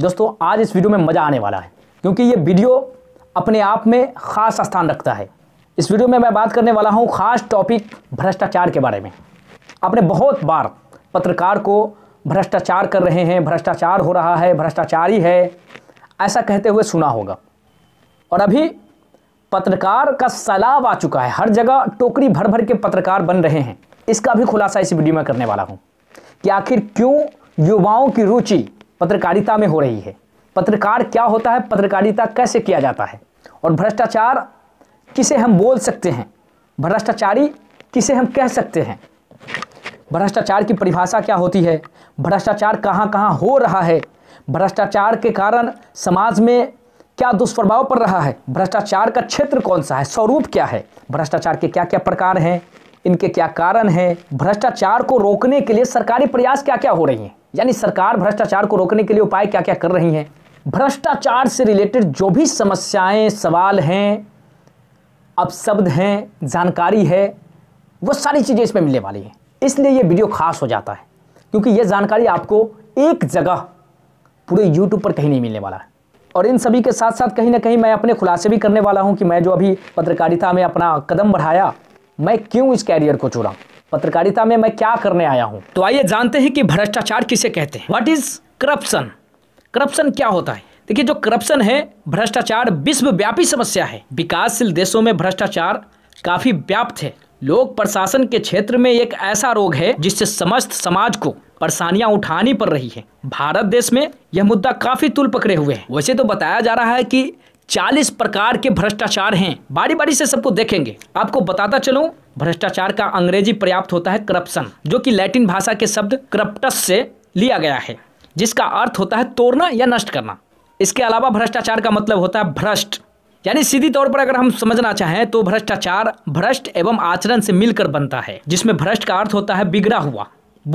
दोस्तों आज इस वीडियो में मज़ा आने वाला है क्योंकि ये वीडियो अपने आप में ख़ास स्थान रखता है इस वीडियो में मैं बात करने वाला हूँ ख़ास टॉपिक भ्रष्टाचार के बारे में आपने बहुत बार पत्रकार को भ्रष्टाचार कर रहे हैं भ्रष्टाचार हो रहा है भ्रष्टाचारी है ऐसा कहते हुए सुना होगा और अभी पत्रकार का सैलाब आ चुका है हर जगह टोकरी भर भर के पत्रकार बन रहे हैं इसका भी खुलासा इस वीडियो में करने वाला हूँ कि आखिर क्यों युवाओं की रुचि पत्रकारिता में हो रही है पत्रकार क्या होता है पत्रकारिता कैसे किया जाता है और भ्रष्टाचार किसे हम बोल सकते हैं भ्रष्टाचारी किसे हम कह सकते हैं भ्रष्टाचार की परिभाषा क्या होती है भ्रष्टाचार कहाँ कहाँ हो रहा है भ्रष्टाचार के कारण समाज में क्या दुष्प्रभाव पड़ रहा है भ्रष्टाचार का क्षेत्र कौन सा है स्वरूप क्या है भ्रष्टाचार के क्या क्या प्रकार हैं इनके क्या कारण हैं भ्रष्टाचार को रोकने के लिए सरकारी प्रयास क्या क्या हो रही हैं यानी सरकार भ्रष्टाचार को रोकने के लिए उपाय क्या क्या कर रही हैं भ्रष्टाचार से रिलेटेड जो भी समस्याएं सवाल हैं अपशब्द हैं जानकारी है वो सारी चीज़ें इसमें मिलने वाली हैं इसलिए ये वीडियो खास हो जाता है क्योंकि ये जानकारी आपको एक जगह पूरे यूट्यूब पर कहीं नहीं मिलने वाला है और इन सभी के साथ साथ कहीं ना कहीं मैं अपने खुलासे भी करने वाला हूँ कि मैं जो अभी पत्रकारिता में अपना कदम बढ़ाया मैं क्यों इस कैरियर को चुना पत्रकारिता में मैं क्या करने आया हूं तो आइए जानते हैं कि भ्रष्टाचार किसे कहते हैं व्हाट इज करप्शन करप्शन क्या होता है देखिए जो करप्शन है भ्रष्टाचार विश्वव्यापी समस्या है विकासशील देशों में भ्रष्टाचार काफी व्याप्त है लोक प्रशासन के क्षेत्र में एक ऐसा रोग है जिससे समस्त समाज को परेशानियां उठानी पड़ रही है भारत देश में यह मुद्दा काफी तुल पकड़े हुए है वैसे तो बताया जा रहा है कि चालीस प्रकार के भ्रष्टाचार हैं बारी बारी से सबको देखेंगे आपको बताता चलो भ्रष्टाचार का अंग्रेजी पर्याप्त होता है करप्शन जो कि लैटिन भाषा के शब्द क्रप्टस से लिया गया है जिसका अर्थ होता है तोड़ना या नष्ट करना इसके अलावा भ्रष्टाचार का मतलब होता है भ्रष्ट यानी सीधी तौर पर अगर हम समझना चाहें तो भ्रष्टाचार भ्रष्ट एवं आचरण से मिलकर बनता है जिसमें भ्रष्ट का अर्थ होता है बिगड़ा हुआ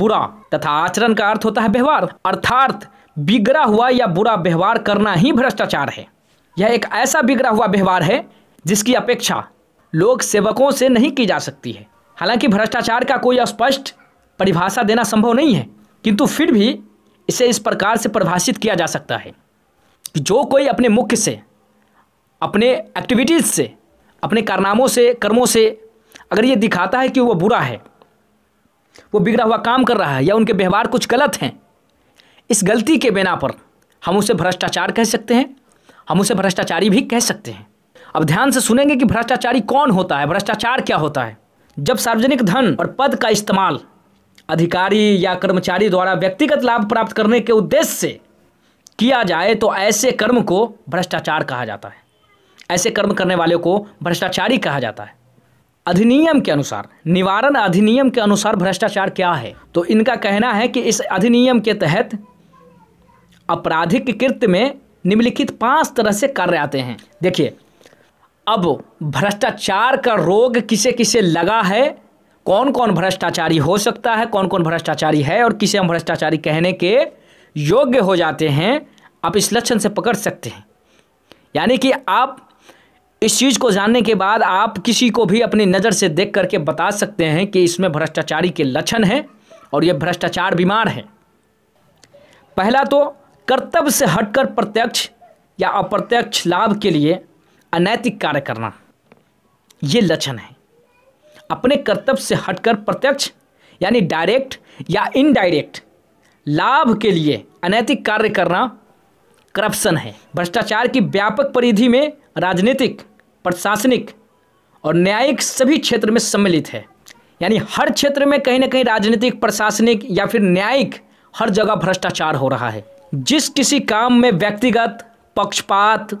बुरा तथा आचरण का अर्थ होता है व्यवहार अर्थात बिगड़ा हुआ या बुरा व्यवहार करना ही भ्रष्टाचार है यह एक ऐसा बिगड़ा हुआ व्यवहार है जिसकी अपेक्षा लोक सेवकों से नहीं की जा सकती है हालांकि भ्रष्टाचार का कोई स्पष्ट परिभाषा देना संभव नहीं है किंतु फिर भी इसे इस प्रकार से परिभाषित किया जा सकता है कि जो कोई अपने मुख्य से अपने एक्टिविटीज़ से अपने कारनामों से कर्मों से अगर ये दिखाता है कि वो बुरा है वो बिगड़ा हुआ काम कर रहा है या उनके व्यवहार कुछ गलत हैं इस गलती के बिना पर हम उसे भ्रष्टाचार कह सकते हैं हम उसे भ्रष्टाचारी भी कह सकते हैं अब ध्यान से सुनेंगे कि भ्रष्टाचारी कौन होता है भ्रष्टाचार क्या होता है जब सार्वजनिक धन और पद का इस्तेमाल अधिकारी या कर्मचारी द्वारा व्यक्तिगत लाभ प्राप्त करने के उद्देश्य से किया जाए तो ऐसे कर्म को भ्रष्टाचार कहा जाता है ऐसे कर्म करने वाले को भ्रष्टाचारी कहा जाता है अधिनियम के अनुसार निवारण अधिनियम के अनुसार भ्रष्टाचार क्या है तो इनका कहना है कि इस अधिनियम के तहत आपराधिक कृत्य में निम्नलिखित पांच तरह से कार्य आते हैं देखिए अब भ्रष्टाचार का रोग किसे किसे लगा है कौन कौन भ्रष्टाचारी हो सकता है कौन कौन भ्रष्टाचारी है और किसे हम भ्रष्टाचारी कहने के योग्य हो जाते हैं आप इस लक्षण से पकड़ सकते हैं यानी कि आप इस चीज़ को जानने के बाद आप किसी को भी अपनी नज़र से देख करके बता सकते हैं कि इसमें भ्रष्टाचारी के लक्षण हैं और ये भ्रष्टाचार बीमार है पहला तो कर्तव्य से हटकर प्रत्यक्ष या अप्रत्यक्ष लाभ के लिए अनैतिक कार्य करना ये लक्षण है अपने कर्तव्य से हटकर प्रत्यक्ष यानी डायरेक्ट या इनडायरेक्ट लाभ के लिए अनैतिक कार्य करना करप्शन है भ्रष्टाचार की व्यापक परिधि में राजनीतिक प्रशासनिक और न्यायिक सभी क्षेत्र में सम्मिलित है यानी हर क्षेत्र में कहीं ना कहीं राजनीतिक प्रशासनिक या फिर न्यायिक हर जगह भ्रष्टाचार हो रहा है जिस किसी काम में व्यक्तिगत पक्षपात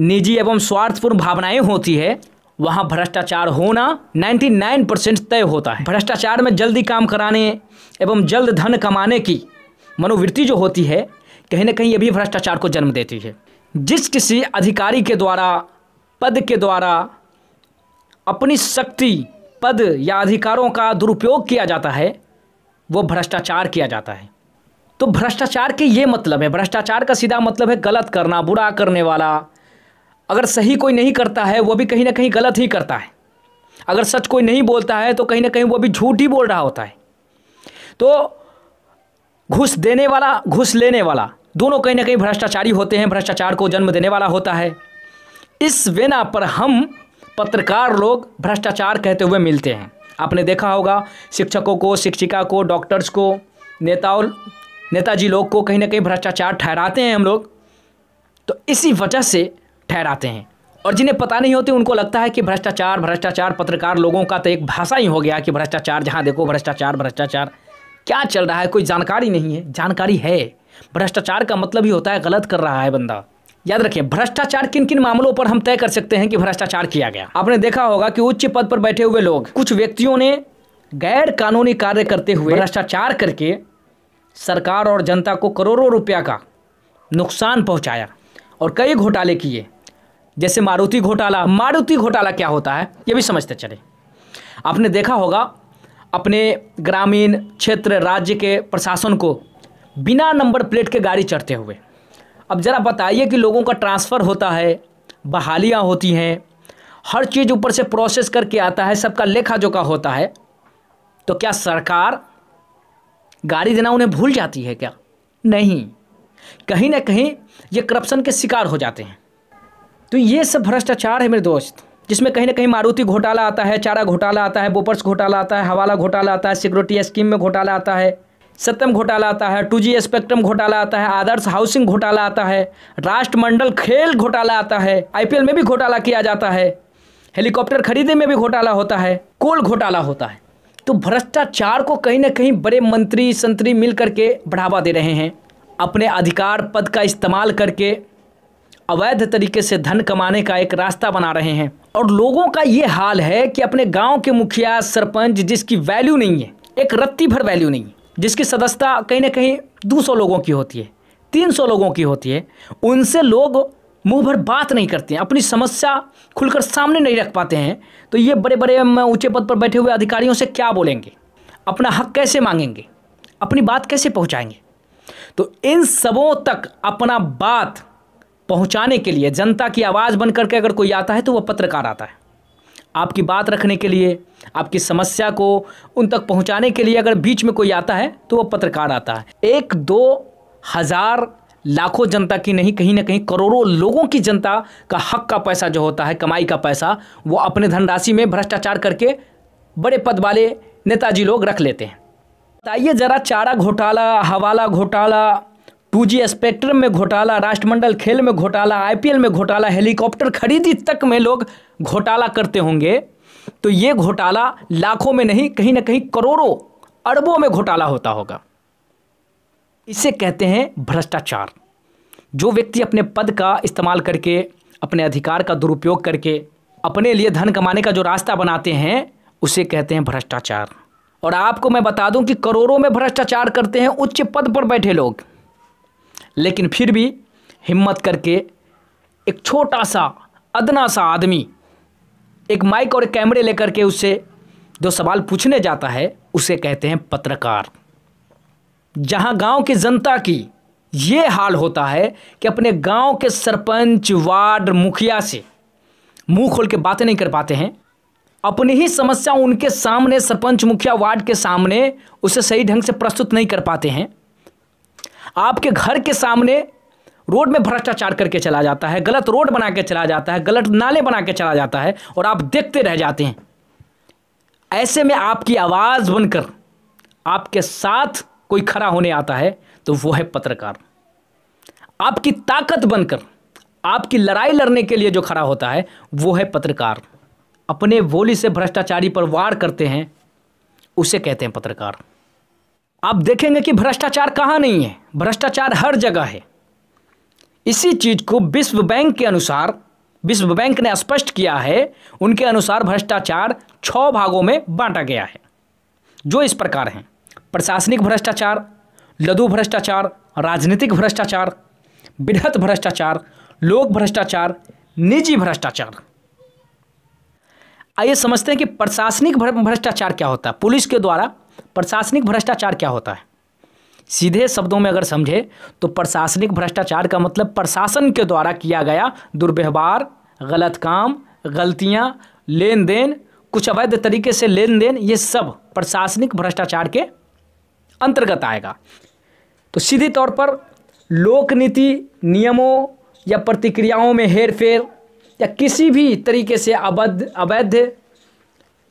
निजी एवं स्वार्थपूर्ण भावनाएं होती है वहाँ भ्रष्टाचार होना 99 परसेंट तय होता है भ्रष्टाचार में जल्दी काम कराने एवं जल्द धन कमाने की मनोवृत्ति जो होती है कहीं ना कहीं ये भी भ्रष्टाचार को जन्म देती है जिस किसी अधिकारी के द्वारा पद के द्वारा अपनी शक्ति पद या अधिकारों का दुरुपयोग किया जाता है वो भ्रष्टाचार किया जाता है तो भ्रष्टाचार के ये मतलब है भ्रष्टाचार का सीधा मतलब है गलत करना बुरा करने वाला अगर सही कोई नहीं करता है वो भी कहीं ना कहीं गलत ही करता है अगर सच कोई नहीं बोलता है तो कहीं ना कहीं वो भी झूठ ही बोल रहा होता है तो घुस देने वाला घुस लेने वाला दोनों कहीं ना कहीं भ्रष्टाचारी होते हैं भ्रष्टाचार को जन्म देने वाला होता है इस वेना पर हम पत्रकार लोग भ्रष्टाचार कहते हुए मिलते हैं आपने देखा होगा शिक्षकों को शिक्षिका को डॉक्टर्स को नेताओं नेताजी लोग को कहीं ना कहीं भ्रष्टाचार ठहराते हैं हम लोग तो इसी वजह से ठहराते हैं और जिन्हें पता नहीं होते उनको लगता है कि भ्रष्टाचार भ्रष्टाचार पत्रकार लोगों का तो एक भाषा ही हो गया कि भ्रष्टाचार जहाँ देखो भ्रष्टाचार भ्रष्टाचार क्या चल रहा है कोई जानकारी नहीं है जानकारी है भ्रष्टाचार का मतलब ही होता है गलत कर रहा है बंदा याद रखें भ्रष्टाचार किन किन मामलों पर हम तय कर सकते हैं कि भ्रष्टाचार किया गया आपने देखा होगा कि उच्च पद पर बैठे हुए लोग कुछ व्यक्तियों ने गैर कानूनी कार्य करते हुए भ्रष्टाचार करके सरकार और जनता को करोड़ों रुपया का नुकसान पहुंचाया और कई घोटाले किए जैसे मारुति घोटाला मारुति घोटाला क्या होता है ये भी समझते चले आपने देखा होगा अपने ग्रामीण क्षेत्र राज्य के प्रशासन को बिना नंबर प्लेट के गाड़ी चढ़ते हुए अब ज़रा बताइए कि लोगों का ट्रांसफ़र होता है बहालियाँ होती हैं हर चीज़ ऊपर से प्रोसेस करके आता है सबका लेखा जोखा होता है तो क्या सरकार गाड़ी देना उन्हें भूल जाती है क्या नहीं कहीं ना कहीं ये करप्शन के शिकार हो जाते हैं तो ये सब भ्रष्टाचार है मेरे दोस्त जिसमें कहीं ना कहीं मारुति घोटाला आता है चारा घोटाला आता है बोपर्स घोटाला आता है हवाला घोटाला आता है सिक्योरिटी स्कीम में घोटाला आता है सत्यम घोटाला आता है टू जी स्पेक्ट्रम घोटाला आता है आदर्श हाउसिंग घोटाला आता है राष्ट्रमंडल खेल घोटाला आता है आईपीएल में भी घोटाला किया जाता है हेलीकॉप्टर खरीदे में भी घोटाला होता है कोल घोटाला होता है तो भ्रष्टाचार को कहीं ना कहीं बड़े मंत्री संतरी मिल करके बढ़ावा दे रहे हैं अपने अधिकार पद का इस्तेमाल करके अवैध तरीके से धन कमाने का एक रास्ता बना रहे हैं और लोगों का ये हाल है कि अपने गांव के मुखिया सरपंच जिसकी वैल्यू नहीं है एक रत्ती भर वैल्यू नहीं है जिसकी सदस्यता कहीं ना कहीं 200 लोगों की होती है 300 लोगों की होती है उनसे लोग मुंह भर बात नहीं करते हैं अपनी समस्या खुलकर सामने नहीं रख पाते हैं तो ये बड़े बड़े ऊंचे पद पर बैठे हुए अधिकारियों से क्या बोलेंगे अपना हक कैसे मांगेंगे अपनी बात कैसे पहुंचाएंगे तो इन सबों तक अपना बात पहुंचाने के लिए जनता की आवाज़ बन करके अगर कोई आता है तो वह पत्रकार आता है आपकी बात रखने के लिए आपकी समस्या को उन तक पहुंचाने के लिए अगर बीच में कोई आता है तो वह पत्रकार आता है एक दो हज़ार लाखों जनता की नहीं कहीं ना कहीं करोड़ों लोगों की जनता का हक का पैसा जो होता है कमाई का पैसा वो अपने धनराशि में भ्रष्टाचार करके बड़े पद वाले नेताजी लोग रख लेते हैं बताइए जरा चारा घोटाला हवाला घोटाला टू जी स्पेक्ट्रम में घोटाला राष्ट्रमंडल खेल में घोटाला आईपीएल में घोटाला हेलीकॉप्टर खरीदी तक में लोग घोटाला करते होंगे तो ये घोटाला लाखों में नहीं कहीं ना कहीं करोड़ों अरबों में घोटाला होता होगा इसे कहते हैं भ्रष्टाचार जो व्यक्ति अपने पद का इस्तेमाल करके अपने अधिकार का दुरुपयोग करके अपने लिए धन कमाने का जो रास्ता बनाते हैं उसे कहते हैं भ्रष्टाचार और आपको मैं बता दूं कि करोड़ों में भ्रष्टाचार करते हैं उच्च पद पर बैठे लोग लेकिन फिर भी हिम्मत करके एक छोटा सा अदना सा आदमी एक माइक और कैमरे लेकर के उससे जो सवाल पूछने जाता है उसे कहते हैं पत्रकार जहां गांव की जनता की ये हाल होता है कि अपने गांव के सरपंच वार्ड मुखिया से मुंह खोल के बातें नहीं कर पाते हैं अपनी ही समस्या उनके सामने सरपंच मुखिया वार्ड के सामने उसे सही ढंग से प्रस्तुत नहीं कर पाते हैं आपके घर के सामने रोड में भ्रष्टाचार करके चला जाता है गलत रोड बना के चला जाता है गलत नाले बना के चला जाता है और आप देखते रह जाते हैं ऐसे में आपकी आवाज़ बनकर आपके साथ कोई खड़ा होने आता है तो वो है पत्रकार आपकी ताकत बनकर आपकी लड़ाई लड़ने के लिए जो खड़ा होता है वो है पत्रकार अपने बोली से भ्रष्टाचारी पर वार करते हैं उसे कहते हैं पत्रकार आप देखेंगे कि भ्रष्टाचार कहाँ नहीं है भ्रष्टाचार हर जगह है इसी चीज़ को विश्व बैंक के अनुसार विश्व बैंक ने स्पष्ट किया है उनके अनुसार भ्रष्टाचार छह भागों में बांटा गया है जो इस प्रकार हैं प्रशासनिक भ्रष्टाचार लघु भ्रष्टाचार राजनीतिक भ्रष्टाचार बृहत भ्रष्टाचार लोक भ्रष्टाचार निजी भ्रष्टाचार आइए समझते हैं कि प्रशासनिक भ्रष्टाचार क्या होता है पुलिस के द्वारा प्रशासनिक भ्रष्टाचार क्या होता है सीधे शब्दों में अगर समझे तो प्रशासनिक भ्रष्टाचार का मतलब प्रशासन के द्वारा किया गया दुर्व्यवहार गलत काम गलतियां लेन देन कुछ अवैध तरीके से लेन देन ये सब प्रशासनिक भ्रष्टाचार के अंतर्गत आएगा तो सीधे तौर पर लोक नीति नियमों या प्रतिक्रियाओं में हेर फेर या किसी भी तरीके से अवैध अवैध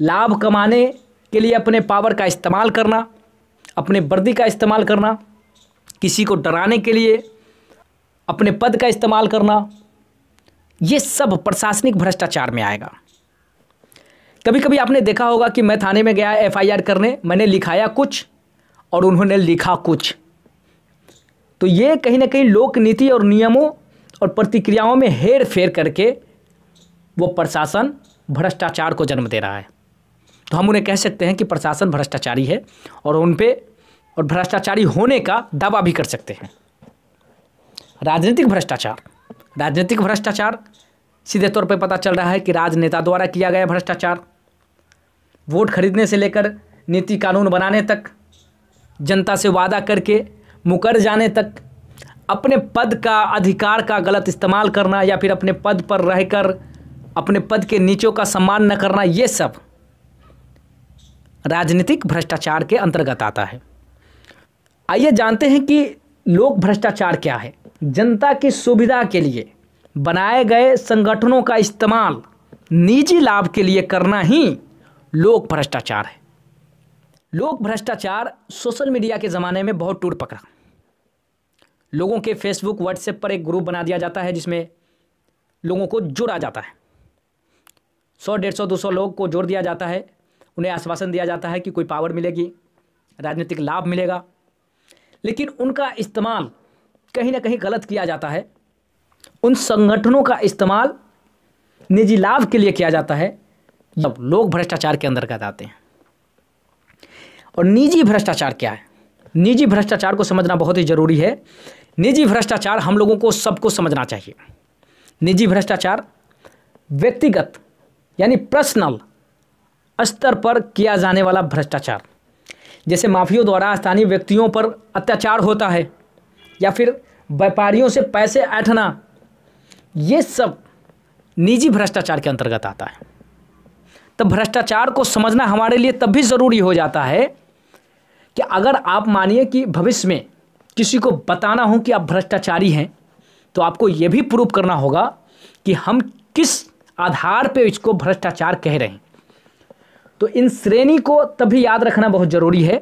लाभ कमाने के लिए अपने पावर का इस्तेमाल करना अपने वर्दी का इस्तेमाल करना किसी को डराने के लिए अपने पद का इस्तेमाल करना ये सब प्रशासनिक भ्रष्टाचार में आएगा कभी कभी आपने देखा होगा कि मैं थाने में गया एफआईआर करने मैंने लिखाया कुछ और उन्होंने लिखा कुछ तो ये कहीं ना कहीं लोक नीति और नियमों और प्रतिक्रियाओं में हेर फेर करके वो प्रशासन भ्रष्टाचार को जन्म दे रहा है तो हम उन्हें कह सकते हैं कि प्रशासन भ्रष्टाचारी है और उन पर और भ्रष्टाचारी होने का दावा भी कर सकते हैं राजनीतिक भ्रष्टाचार राजनीतिक भ्रष्टाचार सीधे तौर पर पता चल रहा है कि राजनेता द्वारा किया गया भ्रष्टाचार वोट खरीदने से लेकर नीति कानून बनाने तक जनता से वादा करके मुकर जाने तक अपने पद का अधिकार का गलत इस्तेमाल करना या फिर अपने पद पर रहकर अपने पद के नीचों का सम्मान न करना ये सब राजनीतिक भ्रष्टाचार के अंतर्गत आता है आइए जानते हैं कि लोक भ्रष्टाचार क्या है जनता की सुविधा के लिए बनाए गए संगठनों का इस्तेमाल निजी लाभ के लिए करना ही लोक भ्रष्टाचार है लोग भ्रष्टाचार सोशल मीडिया के ज़माने में बहुत टूट पकड़ा लोगों के फेसबुक व्हाट्सएप पर एक ग्रुप बना दिया जाता है जिसमें लोगों को जोड़ा जाता है सौ डेढ़ सौ दो सौ लोग को जोड़ दिया जाता है उन्हें आश्वासन दिया जाता है कि कोई पावर मिलेगी राजनीतिक लाभ मिलेगा लेकिन उनका इस्तेमाल कहीं ना कहीं गलत किया जाता है उन संगठनों का इस्तेमाल निजी लाभ के लिए किया जाता है जब लोग भ्रष्टाचार के अंदर कर आते हैं और निजी भ्रष्टाचार क्या है निजी भ्रष्टाचार को समझना बहुत ही ज़रूरी है निजी भ्रष्टाचार हम लोगों को सबको समझना चाहिए निजी भ्रष्टाचार व्यक्तिगत यानी पर्सनल स्तर पर किया जाने वाला भ्रष्टाचार जैसे माफियों द्वारा स्थानीय व्यक्तियों पर अत्याचार होता है या फिर व्यापारियों से पैसे ऐठना ये सब निजी भ्रष्टाचार के अंतर्गत आता है तब तो भ्रष्टाचार को समझना हमारे लिए तब भी ज़रूरी हो जाता है कि अगर आप मानिए कि भविष्य में किसी को बताना हो कि आप भ्रष्टाचारी हैं तो आपको यह भी प्रूव करना होगा कि हम किस आधार पे इसको भ्रष्टाचार कह रहे हैं तो इन श्रेणी को तभी याद रखना बहुत ज़रूरी है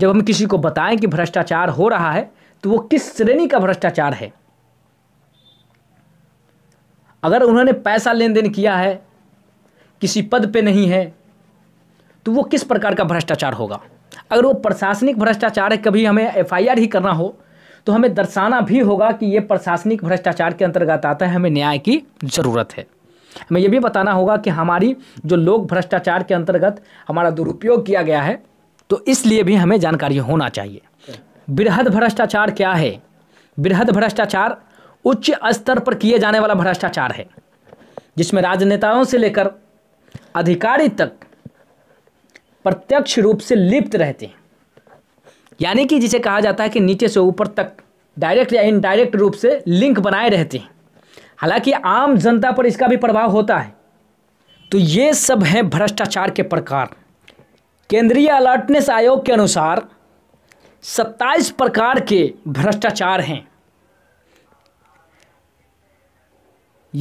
जब हम किसी को बताएं कि भ्रष्टाचार हो रहा है तो वो किस श्रेणी का भ्रष्टाचार है अगर उन्होंने पैसा लेन देन किया है किसी पद पे नहीं है तो वो किस प्रकार का भ्रष्टाचार होगा अगर वो प्रशासनिक भ्रष्टाचार है कभी हमें एफआईआर ही करना हो तो हमें दर्शाना भी होगा कि ये प्रशासनिक भ्रष्टाचार के अंतर्गत आता है हमें न्याय की ज़रूरत है हमें यह भी बताना होगा कि हमारी जो लोग भ्रष्टाचार के अंतर्गत हमारा दुरुपयोग किया गया है तो इसलिए भी हमें जानकारी होना चाहिए बृहद भ्रष्टाचार क्या है बृहद भ्रष्टाचार उच्च स्तर पर किए जाने वाला भ्रष्टाचार है जिसमें राजनेताओं से लेकर अधिकारी तक प्रत्यक्ष रूप से लिप्त रहते हैं यानी कि जिसे कहा जाता है कि नीचे से ऊपर तक डायरेक्ट या इनडायरेक्ट रूप से लिंक बनाए रहते हैं हालांकि आम जनता पर इसका भी प्रभाव होता है तो ये सब हैं भ्रष्टाचार के प्रकार केंद्रीय अलर्टनेस आयोग के अनुसार सत्ताईस प्रकार के भ्रष्टाचार हैं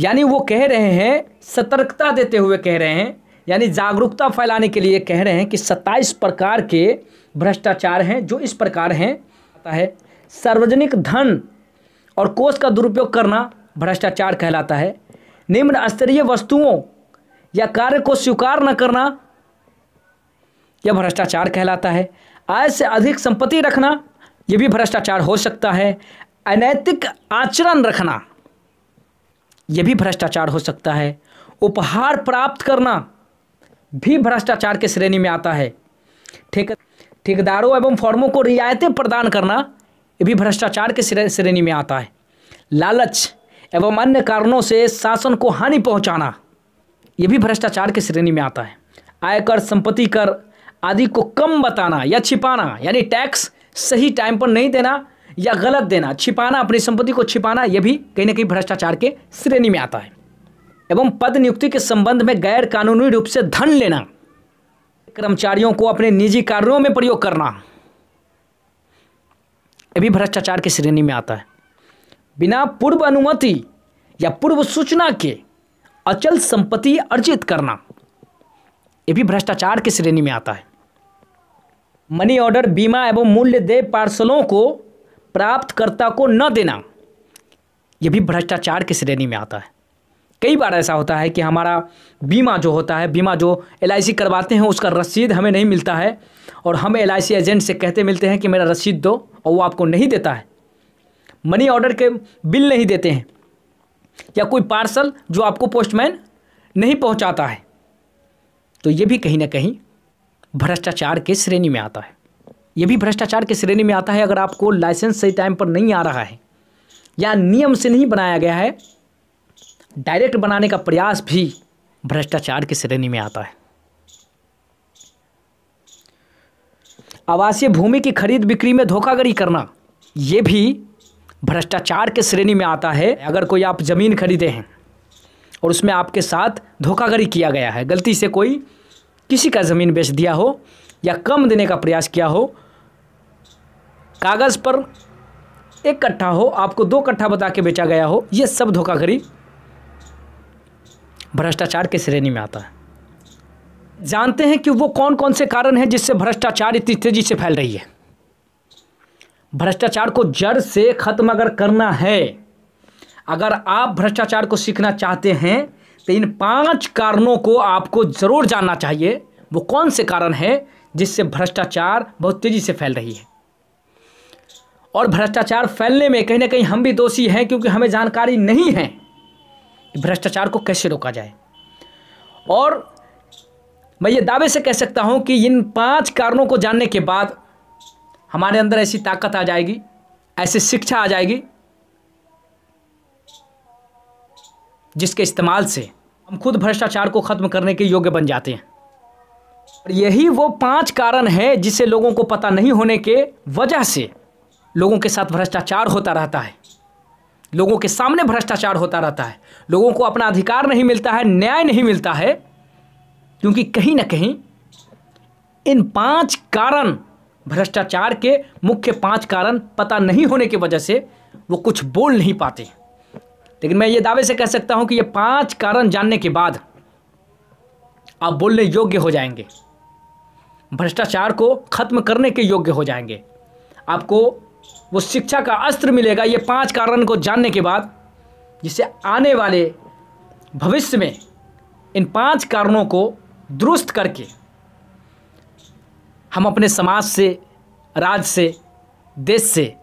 यानी वो कह रहे हैं सतर्कता देते हुए कह रहे हैं यानी जागरूकता फैलाने के लिए कह रहे हैं कि 27 प्रकार के भ्रष्टाचार हैं जो इस प्रकार हैं आता है सार्वजनिक धन और कोष का दुरुपयोग करना भ्रष्टाचार कहलाता है निम्न स्तरीय वस्तुओं या कार्य को स्वीकार न करना यह भ्रष्टाचार कहलाता है आय से अधिक संपत्ति रखना यह भी भ्रष्टाचार हो सकता है अनैतिक आचरण रखना यह भी भ्रष्टाचार हो सकता है उपहार प्राप्त करना भी भ्रष्टाचार के श्रेणी में आता है ठेक ठेकेदारों एवं फॉर्मों को रियायतें प्रदान करना भी भ्रष्टाचार के श्रेणी में आता है लालच एवं अन्य कारणों से शासन को हानि पहुंचाना ये भी भ्रष्टाचार के श्रेणी में आता है आयकर संपत्ति कर आदि को कम बताना या छिपाना यानी टैक्स सही टाइम पर नहीं देना या गलत देना छिपाना अपनी संपत्ति को छिपाना यह भी कहीं ना कहीं भ्रष्टाचार के श्रेणी में आता है एवं पद नियुक्ति के संबंध में गैर कानूनी रूप से धन लेना कर्मचारियों को अपने निजी कार्यों में प्रयोग करना यह भी भ्रष्टाचार की श्रेणी में आता है बिना पूर्व अनुमति या पूर्व सूचना के अचल संपत्ति अर्जित करना यह भी भ्रष्टाचार की श्रेणी में आता है मनी ऑर्डर बीमा एवं मूल्य देय पार्सलों को प्राप्तकर्ता को न देना यह भी भ्रष्टाचार की श्रेणी में आता है कई बार ऐसा होता है कि हमारा बीमा जो होता है बीमा जो एल करवाते हैं उसका रसीद हमें नहीं मिलता है और हम एल एजेंट से कहते मिलते हैं कि मेरा रसीद दो और वो आपको नहीं देता है मनी ऑर्डर के बिल नहीं देते हैं या कोई पार्सल जो आपको पोस्टमैन नहीं पहुंचाता है तो ये भी कहीं ना कहीं भ्रष्टाचार के श्रेणी में आता है ये भी भ्रष्टाचार के श्रेणी में आता है अगर आपको लाइसेंस सही टाइम पर नहीं आ रहा है या नियम से नहीं बनाया गया है डायरेक्ट बनाने का प्रयास भी भ्रष्टाचार की श्रेणी में आता है आवासीय भूमि की खरीद बिक्री में धोखाधड़ी करना ये भी भ्रष्टाचार के श्रेणी में आता है अगर कोई आप ज़मीन खरीदे हैं और उसमें आपके साथ धोखाधड़ी किया गया है गलती से कोई किसी का ज़मीन बेच दिया हो या कम देने का प्रयास किया हो कागज़ पर एक कट्ठा हो आपको दो कट्ठा बता के बेचा गया हो ये सब धोखाधड़ी भ्रष्टाचार के श्रेणी में आता है जानते हैं कि वो कौन कौन से कारण हैं जिससे भ्रष्टाचार इतनी तेज़ी से फैल रही है भ्रष्टाचार को जड़ से ख़त्म अगर करना है अगर आप भ्रष्टाचार को सीखना चाहते हैं तो इन पांच कारणों को आपको ज़रूर जानना चाहिए वो कौन से कारण हैं जिससे भ्रष्टाचार बहुत तेज़ी से फैल रही है और भ्रष्टाचार फैलने में कहीं ना कहीं हम भी दोषी हैं क्योंकि हमें जानकारी नहीं है भ्रष्टाचार को कैसे रोका जाए और मैं ये दावे से कह सकता हूँ कि इन पांच कारणों को जानने के बाद हमारे अंदर ऐसी ताकत आ जाएगी ऐसी शिक्षा आ जाएगी जिसके इस्तेमाल से हम खुद भ्रष्टाचार को ख़त्म करने के योग्य बन जाते हैं और यही वो पांच कारण हैं जिसे लोगों को पता नहीं होने के वजह से लोगों के साथ भ्रष्टाचार होता रहता है लोगों के सामने भ्रष्टाचार होता रहता है लोगों को अपना अधिकार नहीं मिलता है न्याय नहीं मिलता है क्योंकि कहीं ना कहीं इन पांच कारण भ्रष्टाचार के मुख्य पांच कारण पता नहीं होने की वजह से वो कुछ बोल नहीं पाते लेकिन मैं ये दावे से कह सकता हूं कि ये पांच कारण जानने के बाद आप बोलने योग्य हो जाएंगे भ्रष्टाचार को खत्म करने के योग्य हो जाएंगे आपको वो शिक्षा का अस्त्र मिलेगा ये पांच कारण को जानने के बाद जिससे आने वाले भविष्य में इन पांच कारणों को दुरुस्त करके हम अपने समाज से राज्य से देश से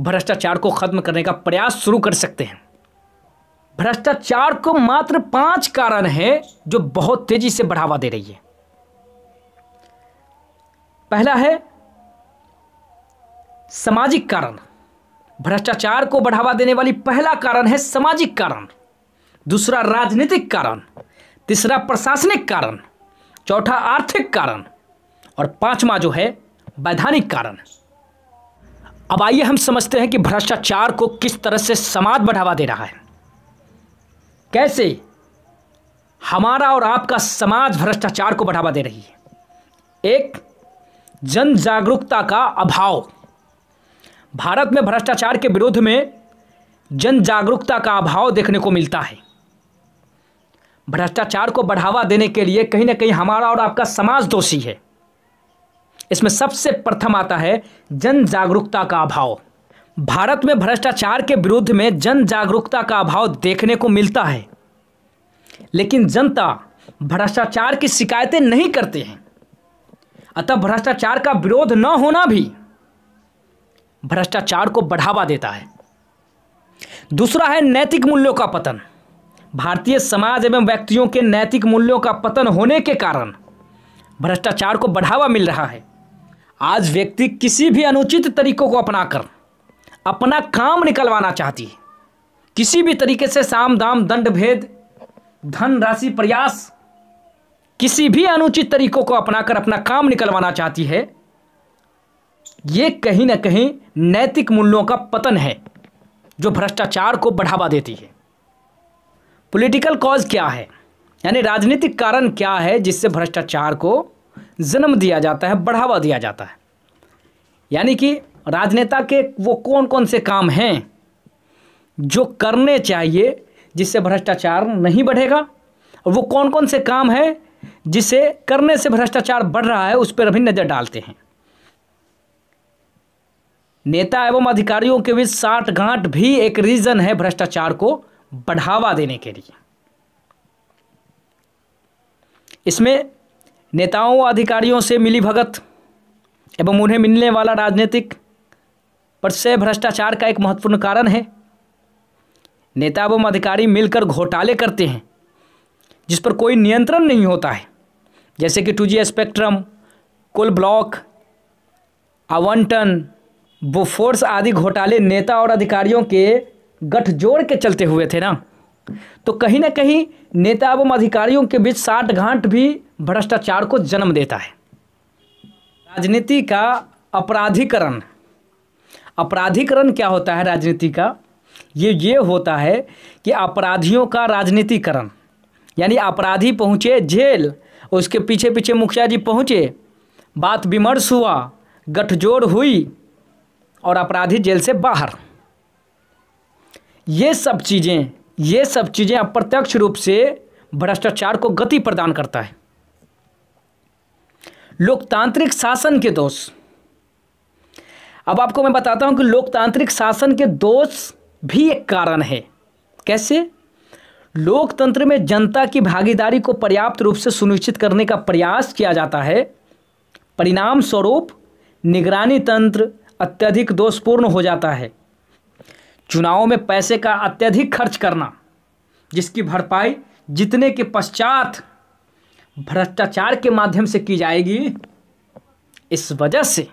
भ्रष्टाचार को ख़त्म करने का प्रयास शुरू कर सकते हैं भ्रष्टाचार को मात्र पांच कारण हैं जो बहुत तेजी से बढ़ावा दे रही है पहला है सामाजिक कारण भ्रष्टाचार को बढ़ावा देने वाली पहला कारण है सामाजिक कारण दूसरा राजनीतिक कारण तीसरा प्रशासनिक कारण चौथा आर्थिक कारण और पांचवा जो है वैधानिक कारण अब आइए हम समझते हैं कि भ्रष्टाचार को किस तरह से समाज बढ़ावा दे रहा है कैसे हमारा और आपका समाज भ्रष्टाचार को बढ़ावा दे रही है एक जन जागरूकता का अभाव भारत में भ्रष्टाचार के विरोध में जन जागरूकता का अभाव देखने को मिलता है भ्रष्टाचार को बढ़ावा देने के लिए कहीं ना कहीं हमारा और आपका समाज दोषी है इसमें सबसे प्रथम आता है जन जागरूकता का अभाव भारत में भ्रष्टाचार के विरुद्ध में जन जागरूकता का अभाव देखने को मिलता है लेकिन जनता भ्रष्टाचार की शिकायतें नहीं करते हैं अतः भ्रष्टाचार का विरोध न होना भी भ्रष्टाचार को बढ़ावा देता है दूसरा है नैतिक मूल्यों का पतन भारतीय समाज एवं व्यक्तियों के नैतिक मूल्यों का पतन होने के कारण भ्रष्टाचार को बढ़ावा मिल रहा है आज व्यक्ति किसी भी अनुचित तरीकों को अपनाकर अपना काम निकलवाना चाहती है किसी भी तरीके से साम दाम दंड भेद धन राशि प्रयास किसी भी अनुचित तरीकों को अपनाकर अपना काम निकलवाना चाहती है ये कहीं ना कहीं नैतिक मूल्यों का पतन है जो भ्रष्टाचार को बढ़ावा देती है पॉलिटिकल कॉज क्या है यानी राजनीतिक कारण क्या है जिससे भ्रष्टाचार को जन्म दिया जाता है बढ़ावा दिया जाता है यानी कि राजनेता के वो कौन कौन से काम हैं जो करने चाहिए जिससे भ्रष्टाचार नहीं बढ़ेगा और वो कौन कौन से काम हैं जिसे करने से भ्रष्टाचार बढ़ रहा है उस पर अभी नज़र डालते हैं नेता एवं अधिकारियों के बीच साठगांठ भी एक रीजन है भ्रष्टाचार को बढ़ावा देने के लिए इसमें नेताओं व अधिकारियों से मिली भगत एवं उन्हें मिलने वाला राजनीतिक पर से भ्रष्टाचार का एक महत्वपूर्ण कारण है नेता एवं अधिकारी मिलकर घोटाले करते हैं जिस पर कोई नियंत्रण नहीं होता है जैसे कि टू जी स्पेक्ट्रम कुल ब्लॉक आवंटन बोफोर्स आदि घोटाले नेता और अधिकारियों के गठजोड़ के चलते हुए थे ना तो कहीं ना कहीं नेता एवं अधिकारियों के बीच साठ घाट भी भ्रष्टाचार को जन्म देता है राजनीति का अपराधीकरण अपराधीकरण क्या होता है राजनीति का ये ये होता है कि अपराधियों का राजनीतिकरण यानी अपराधी पहुँचे जेल उसके पीछे पीछे मुखिया जी पहुँचे बात विमर्श हुआ गठजोड़ हुई और अपराधी जेल से बाहर ये सब चीज़ें ये सब चीज़ें अप्रत्यक्ष रूप से भ्रष्टाचार को गति प्रदान करता है लोकतांत्रिक शासन के दोष अब आपको मैं बताता हूं कि लोकतांत्रिक शासन के दोष भी एक कारण है कैसे लोकतंत्र में जनता की भागीदारी को पर्याप्त रूप से सुनिश्चित करने का प्रयास किया जाता है परिणाम स्वरूप निगरानी तंत्र अत्यधिक दोषपूर्ण हो जाता है चुनावों में पैसे का अत्यधिक खर्च करना जिसकी भरपाई जितने के पश्चात भ्रष्टाचार के माध्यम से की जाएगी इस वजह से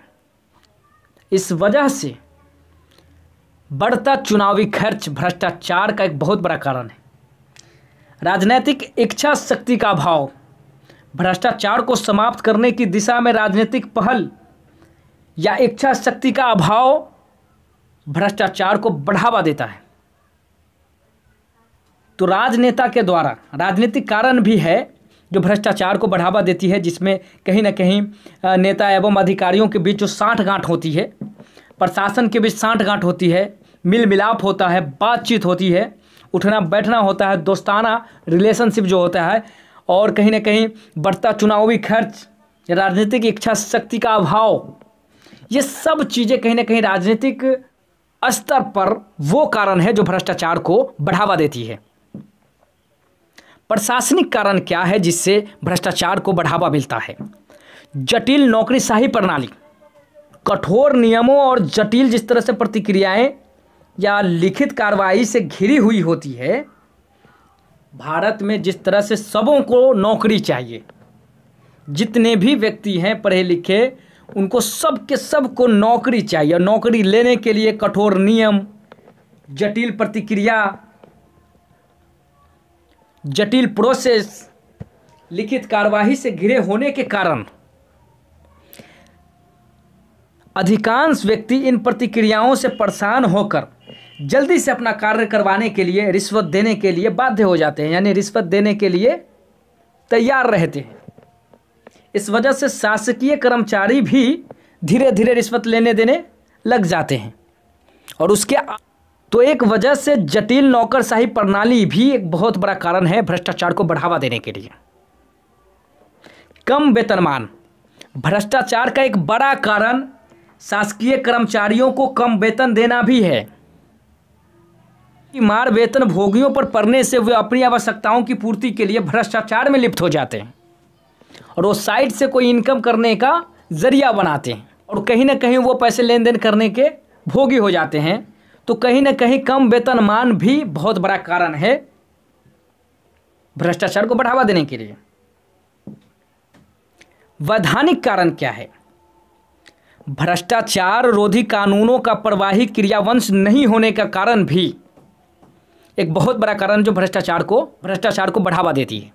इस वजह से बढ़ता चुनावी खर्च भ्रष्टाचार का एक बहुत बड़ा कारण है राजनैतिक इच्छा शक्ति का अभाव भ्रष्टाचार को समाप्त करने की दिशा में राजनीतिक पहल या इच्छा शक्ति का अभाव भ्रष्टाचार को बढ़ावा देता है तो राजनेता के द्वारा राजनीतिक कारण भी है जो भ्रष्टाचार को बढ़ावा देती है जिसमें कहीं ना कहीं नेता एवं अधिकारियों के बीच जो साठ गांठ होती है प्रशासन के बीच साठ गांठ होती है मिल मिलाप होता है बातचीत होती है उठना बैठना होता है दोस्ताना रिलेशनशिप जो होता है और कहीं ना कहीं बढ़ता चुनावी खर्च राजनीतिक इच्छा शक्ति का अभाव ये सब चीज़ें कहीं ना कहीं राजनीतिक स्तर पर वो कारण है जो भ्रष्टाचार को बढ़ावा देती है प्रशासनिक कारण क्या है जिससे भ्रष्टाचार को बढ़ावा मिलता है जटिल नौकरीशाही प्रणाली कठोर नियमों और जटिल जिस तरह से प्रतिक्रियाएं या लिखित कार्रवाई से घिरी हुई होती है भारत में जिस तरह से सबों को नौकरी चाहिए जितने भी व्यक्ति हैं पढ़े लिखे उनको सब के सब को नौकरी चाहिए नौकरी लेने के लिए कठोर नियम जटिल प्रतिक्रिया जटिल प्रोसेस लिखित कार्यवाही से घिरे होने के कारण अधिकांश व्यक्ति इन प्रतिक्रियाओं से परेशान होकर जल्दी से अपना कार्य करवाने के लिए रिश्वत देने के लिए बाध्य हो जाते हैं यानी रिश्वत देने के लिए तैयार रहते हैं इस वजह से शासकीय कर्मचारी भी धीरे धीरे रिश्वत लेने देने लग जाते हैं और उसके तो एक वजह से जटिल नौकरशाही प्रणाली भी एक बहुत बड़ा कारण है भ्रष्टाचार को बढ़ावा देने के लिए कम वेतनमान भ्रष्टाचार का एक बड़ा कारण शासकीय कर्मचारियों को कम वेतन देना भी है मार वेतन भोगियों पर पड़ने से वे अपनी आवश्यकताओं की पूर्ति के लिए भ्रष्टाचार में लिप्त हो जाते हैं और वो साइट से कोई इनकम करने का ज़रिया बनाते हैं और कहीं ना कहीं वो पैसे लेन देन करने के भोगी हो जाते हैं तो कहीं ना कहीं कम वेतनमान भी बहुत बड़ा कारण है भ्रष्टाचार को बढ़ावा देने के लिए वैधानिक कारण क्या है भ्रष्टाचार रोधी कानूनों का प्रवाही क्रियावंश नहीं होने का कारण भी एक बहुत बड़ा कारण जो भ्रष्टाचार को भ्रष्टाचार को बढ़ावा देती है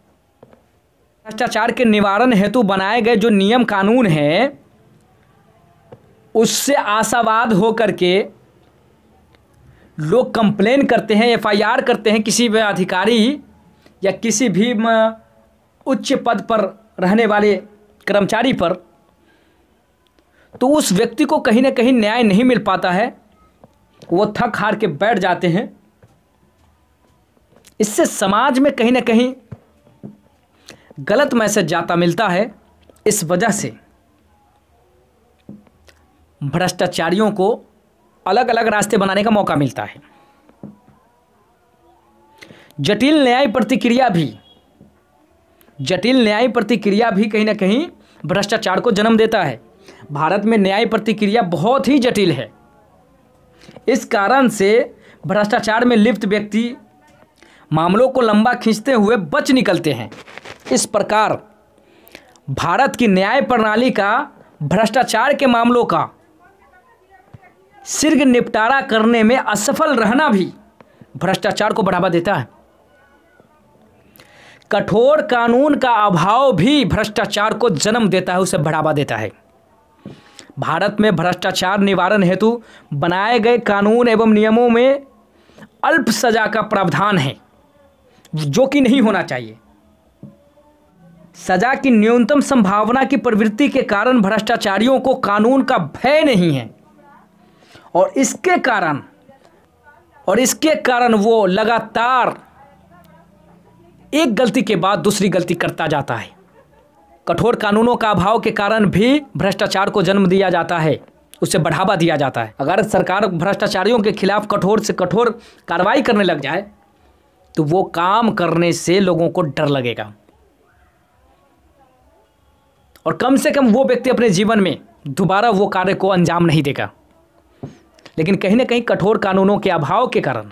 भ्रष्टाचार के निवारण हेतु बनाए गए जो नियम कानून हैं उससे आशावाद हो करके लोग कंप्लेन करते हैं एफआईआर करते हैं किसी भी अधिकारी या किसी भी उच्च पद पर रहने वाले कर्मचारी पर तो उस व्यक्ति को कहीं ना कहीं न्याय नहीं मिल पाता है वो थक हार के बैठ जाते हैं इससे समाज में कहीं ना कहीं गलत मैसेज जाता मिलता है इस वजह से भ्रष्टाचारियों को अलग अलग रास्ते बनाने का मौका मिलता है जटिल न्याय प्रतिक्रिया भी जटिल न्याय प्रतिक्रिया भी कहीं ना कहीं भ्रष्टाचार को जन्म देता है भारत में न्याय प्रतिक्रिया बहुत ही जटिल है इस कारण से भ्रष्टाचार में लिप्त व्यक्ति मामलों को लंबा खींचते हुए बच निकलते हैं इस प्रकार भारत की न्याय प्रणाली का भ्रष्टाचार के मामलों का शीर्घ निपटारा करने में असफल रहना भी भ्रष्टाचार को बढ़ावा देता है कठोर कानून का अभाव भी भ्रष्टाचार को जन्म देता है उसे बढ़ावा देता है भारत में भ्रष्टाचार निवारण हेतु बनाए गए कानून एवं नियमों में अल्प सजा का प्रावधान है जो कि नहीं होना चाहिए सजा की न्यूनतम संभावना की प्रवृत्ति के कारण भ्रष्टाचारियों को कानून का भय नहीं है और इसके कारण और इसके कारण वो लगातार एक गलती के बाद दूसरी गलती करता जाता है कठोर कानूनों का अभाव के कारण भी भ्रष्टाचार को जन्म दिया जाता है उसे बढ़ावा दिया जाता है अगर सरकार भ्रष्टाचारियों के खिलाफ कठोर से कठोर कार्रवाई करने लग जाए तो वो काम करने से लोगों को डर लगेगा और कम से कम वो व्यक्ति अपने जीवन में दोबारा वो कार्य को अंजाम नहीं देगा लेकिन कहीं ना कहीं कठोर कानूनों के अभाव के कारण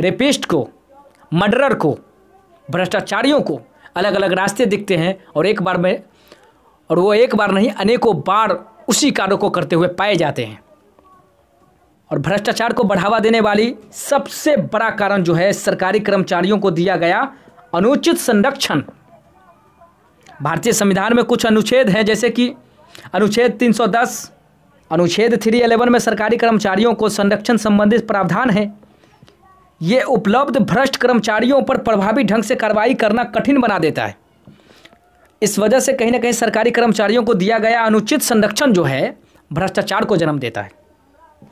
रेपिस्ट को मर्डरर को भ्रष्टाचारियों को अलग अलग रास्ते दिखते हैं और एक बार में और वो एक बार नहीं अनेकों बार उसी कार्य को करते हुए पाए जाते हैं और भ्रष्टाचार को बढ़ावा देने वाली सबसे बड़ा कारण जो है सरकारी कर्मचारियों को दिया गया अनुचित संरक्षण भारतीय संविधान में कुछ अनुच्छेद हैं जैसे कि अनुच्छेद 310 अनुच्छेद 311 में सरकारी कर्मचारियों को संरक्षण संबंधित प्रावधान है ये उपलब्ध भ्रष्ट कर्मचारियों पर प्रभावी ढंग से कार्रवाई करना कठिन बना देता है इस वजह से कहीं ना कहीं सरकारी कर्मचारियों को दिया गया अनुचित संरक्षण जो है भ्रष्टाचार को जन्म देता है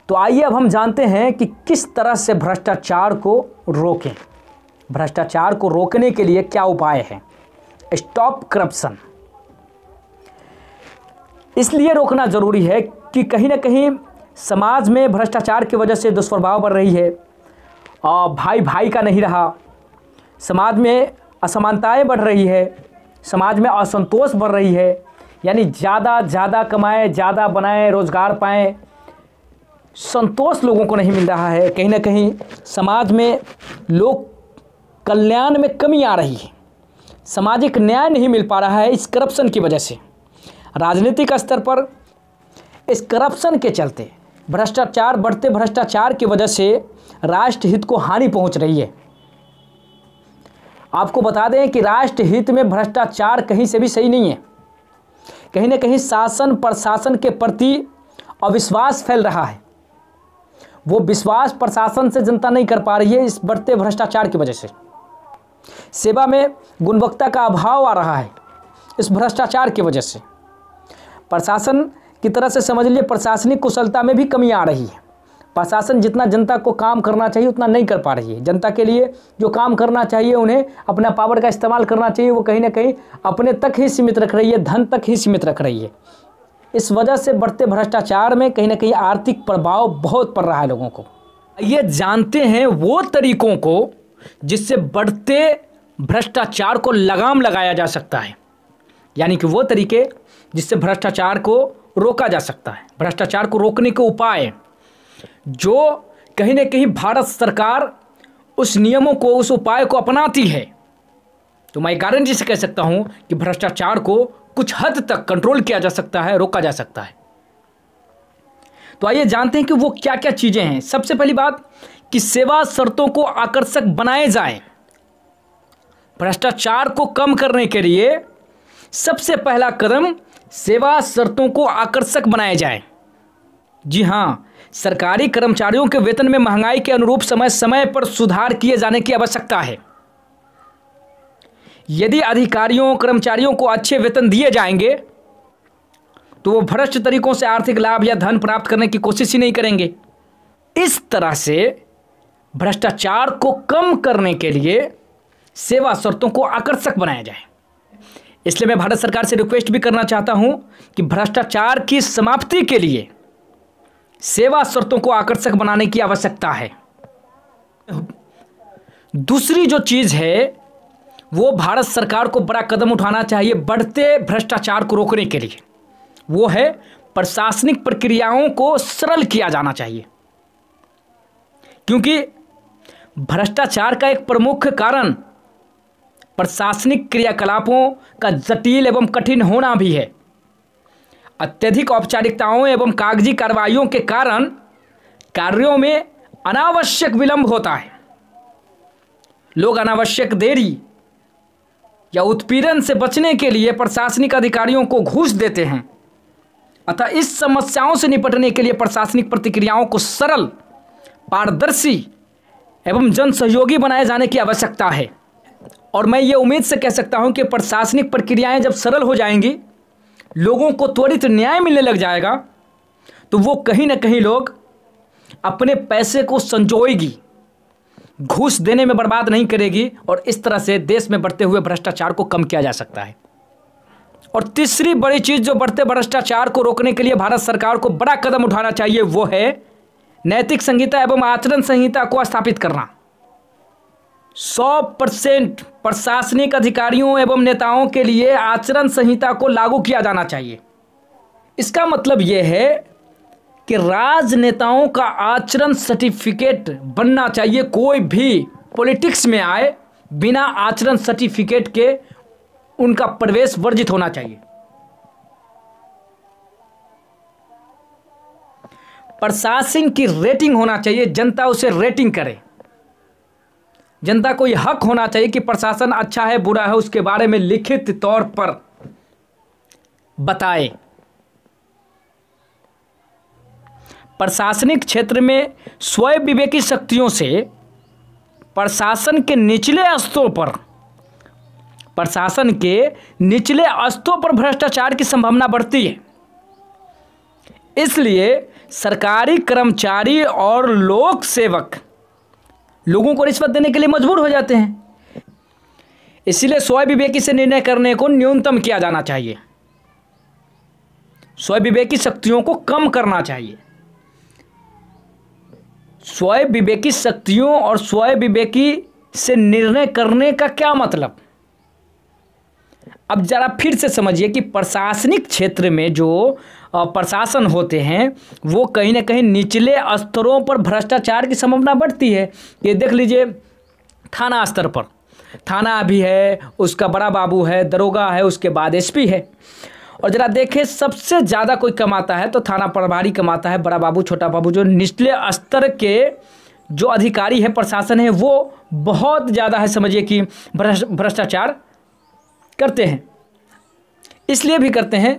तो आइए अब हम जानते हैं कि किस तरह से भ्रष्टाचार को रोकें भ्रष्टाचार को रोकने के लिए क्या उपाय हैं स्टॉप करप्शन इसलिए रोकना ज़रूरी है कि कहीं ना कहीं समाज में भ्रष्टाचार की वजह से दुष्प्रभाव बढ़ रही है और भाई भाई का नहीं रहा समाज में असमानताएं बढ़ रही है समाज में असंतोष बढ़ रही है यानी ज़्यादा ज़्यादा कमाएं ज़्यादा बनाएं रोज़गार पाएं संतोष लोगों को नहीं मिल रहा है कहीं ना कहीं समाज में लोग कल्याण में कमी आ रही है सामाजिक न्याय नहीं मिल पा रहा है इस करप्शन की वजह से राजनीतिक स्तर पर इस करप्शन के चलते भ्रष्टाचार बढ़ते भ्रष्टाचार की वजह से राष्ट्रहित को हानि पहुंच रही है आपको बता दें कि राष्ट्रहित में भ्रष्टाचार कहीं से भी सही नहीं है कहीं ना कहीं शासन प्रशासन के प्रति अविश्वास फैल रहा है वो विश्वास प्रशासन से जनता नहीं कर पा रही है इस बढ़ते भ्रष्टाचार की वजह से सेवा में गुणवत्ता का अभाव आ रहा है इस भ्रष्टाचार की वजह से प्रशासन की तरह से समझ लिए प्रशासनिक कुशलता में भी कमी आ रही है प्रशासन जितना जनता को काम करना चाहिए उतना नहीं कर पा रही है जनता के लिए जो काम करना चाहिए उन्हें अपना पावर का इस्तेमाल करना चाहिए वो कहीं ना कहीं अपने तक ही सीमित रख रही है धन तक ही सीमित रख रही है इस वजह से बढ़ते भ्रष्टाचार में कहीं ना कहीं आर्थिक प्रभाव बहुत पड़ रहा है लोगों को ये जानते हैं वो तरीकों को जिससे बढ़ते भ्रष्टाचार को लगाम लगाया जा सकता है यानी कि वो तरीके जिससे भ्रष्टाचार को रोका जा सकता है भ्रष्टाचार को रोकने के उपाय जो कहीं ना कहीं भारत सरकार उस नियमों को उस उपाय को अपनाती है तो मैं गारंटी से कह सकता हूं कि भ्रष्टाचार को कुछ हद तक कंट्रोल किया जा सकता है रोका जा सकता है तो आइए जानते हैं कि वो क्या क्या चीज़ें हैं सबसे पहली बात कि सेवा शर्तों को आकर्षक बनाए जाएं। भ्रष्टाचार को कम करने के लिए सबसे पहला कदम सेवा शर्तों को आकर्षक बनाए जाएं। जी हाँ सरकारी कर्मचारियों के वेतन में महंगाई के अनुरूप समय समय पर सुधार किए जाने की आवश्यकता है यदि अधिकारियों कर्मचारियों को अच्छे वेतन दिए जाएंगे तो वो भ्रष्ट तरीकों से आर्थिक लाभ या धन प्राप्त करने की कोशिश ही नहीं करेंगे इस तरह से भ्रष्टाचार को कम करने के लिए सेवा शर्तों को आकर्षक बनाया जाए इसलिए मैं भारत सरकार से रिक्वेस्ट भी करना चाहता हूं कि भ्रष्टाचार की समाप्ति के लिए सेवा शर्तों को आकर्षक बनाने की आवश्यकता है दूसरी जो चीज़ है वो भारत सरकार को बड़ा कदम उठाना चाहिए बढ़ते भ्रष्टाचार को रोकने के लिए वो है प्रशासनिक प्रक्रियाओं को सरल किया जाना चाहिए क्योंकि भ्रष्टाचार का एक प्रमुख कारण प्रशासनिक क्रियाकलापों का जटिल एवं कठिन होना भी है अत्यधिक औपचारिकताओं एवं कागजी कार्रवाइयों के कारण कार्यों में अनावश्यक विलंब होता है लोग अनावश्यक देरी या उत्पीड़न से बचने के लिए प्रशासनिक अधिकारियों को घूस देते हैं अतः इस समस्याओं से निपटने के लिए प्रशासनिक प्रतिक्रियाओं को सरल पारदर्शी एवं जन सहयोगी बनाए जाने की आवश्यकता है और मैं ये उम्मीद से कह सकता हूँ कि प्रशासनिक प्रक्रियाएँ जब सरल हो जाएंगी लोगों को त्वरित न्याय मिलने लग जाएगा तो वो कहीं ना कहीं लोग अपने पैसे को संजोएगी घूस देने में बर्बाद नहीं करेगी और इस तरह से देश में बढ़ते हुए भ्रष्टाचार को कम किया जा सकता है और तीसरी बड़ी चीज़ जो बढ़ते भ्रष्टाचार को रोकने के लिए भारत सरकार को बड़ा कदम उठाना चाहिए वो है नैतिक संहिता एवं आचरण संहिता को स्थापित करना सौ परसेंट प्रशासनिक अधिकारियों एवं नेताओं के लिए आचरण संहिता को लागू किया जाना चाहिए इसका मतलब यह है कि राजनेताओं का आचरण सर्टिफिकेट बनना चाहिए कोई भी पॉलिटिक्स में आए बिना आचरण सर्टिफिकेट के उनका प्रवेश वर्जित होना चाहिए प्रशासन की रेटिंग होना चाहिए जनता उसे रेटिंग करे जनता को यह हक होना चाहिए कि प्रशासन अच्छा है बुरा है उसके बारे में लिखित तौर पर बताए प्रशासनिक क्षेत्र में स्वयं विवेकी शक्तियों से प्रशासन के निचले स्तरों पर प्रशासन के निचले स्तरों पर भ्रष्टाचार की संभावना बढ़ती है इसलिए सरकारी कर्मचारी और लोक सेवक लोगों को रिश्वत देने के लिए मजबूर हो जाते हैं इसीलिए स्वय विवेकी से निर्णय करने को न्यूनतम किया जाना चाहिए स्वय विवेकी शक्तियों को कम करना चाहिए स्वय विवेकी शक्तियों और स्वय विवेकी से निर्णय करने का क्या मतलब अब जरा फिर से समझिए कि प्रशासनिक क्षेत्र में जो प्रशासन होते हैं वो कहीं ना कहीं निचले स्तरों पर भ्रष्टाचार की संभावना बढ़ती है ये देख लीजिए थाना स्तर पर थाना भी है उसका बड़ा बाबू है दरोगा है उसके बाद एसपी है और जरा देखें सबसे ज़्यादा कोई कमाता है तो थाना प्रभारी कमाता है बड़ा बाबू छोटा बाबू जो निचले स्तर के जो अधिकारी है प्रशासन है वो बहुत ज़्यादा है समझिए कि भ्रष्टाचार करते हैं इसलिए भी करते हैं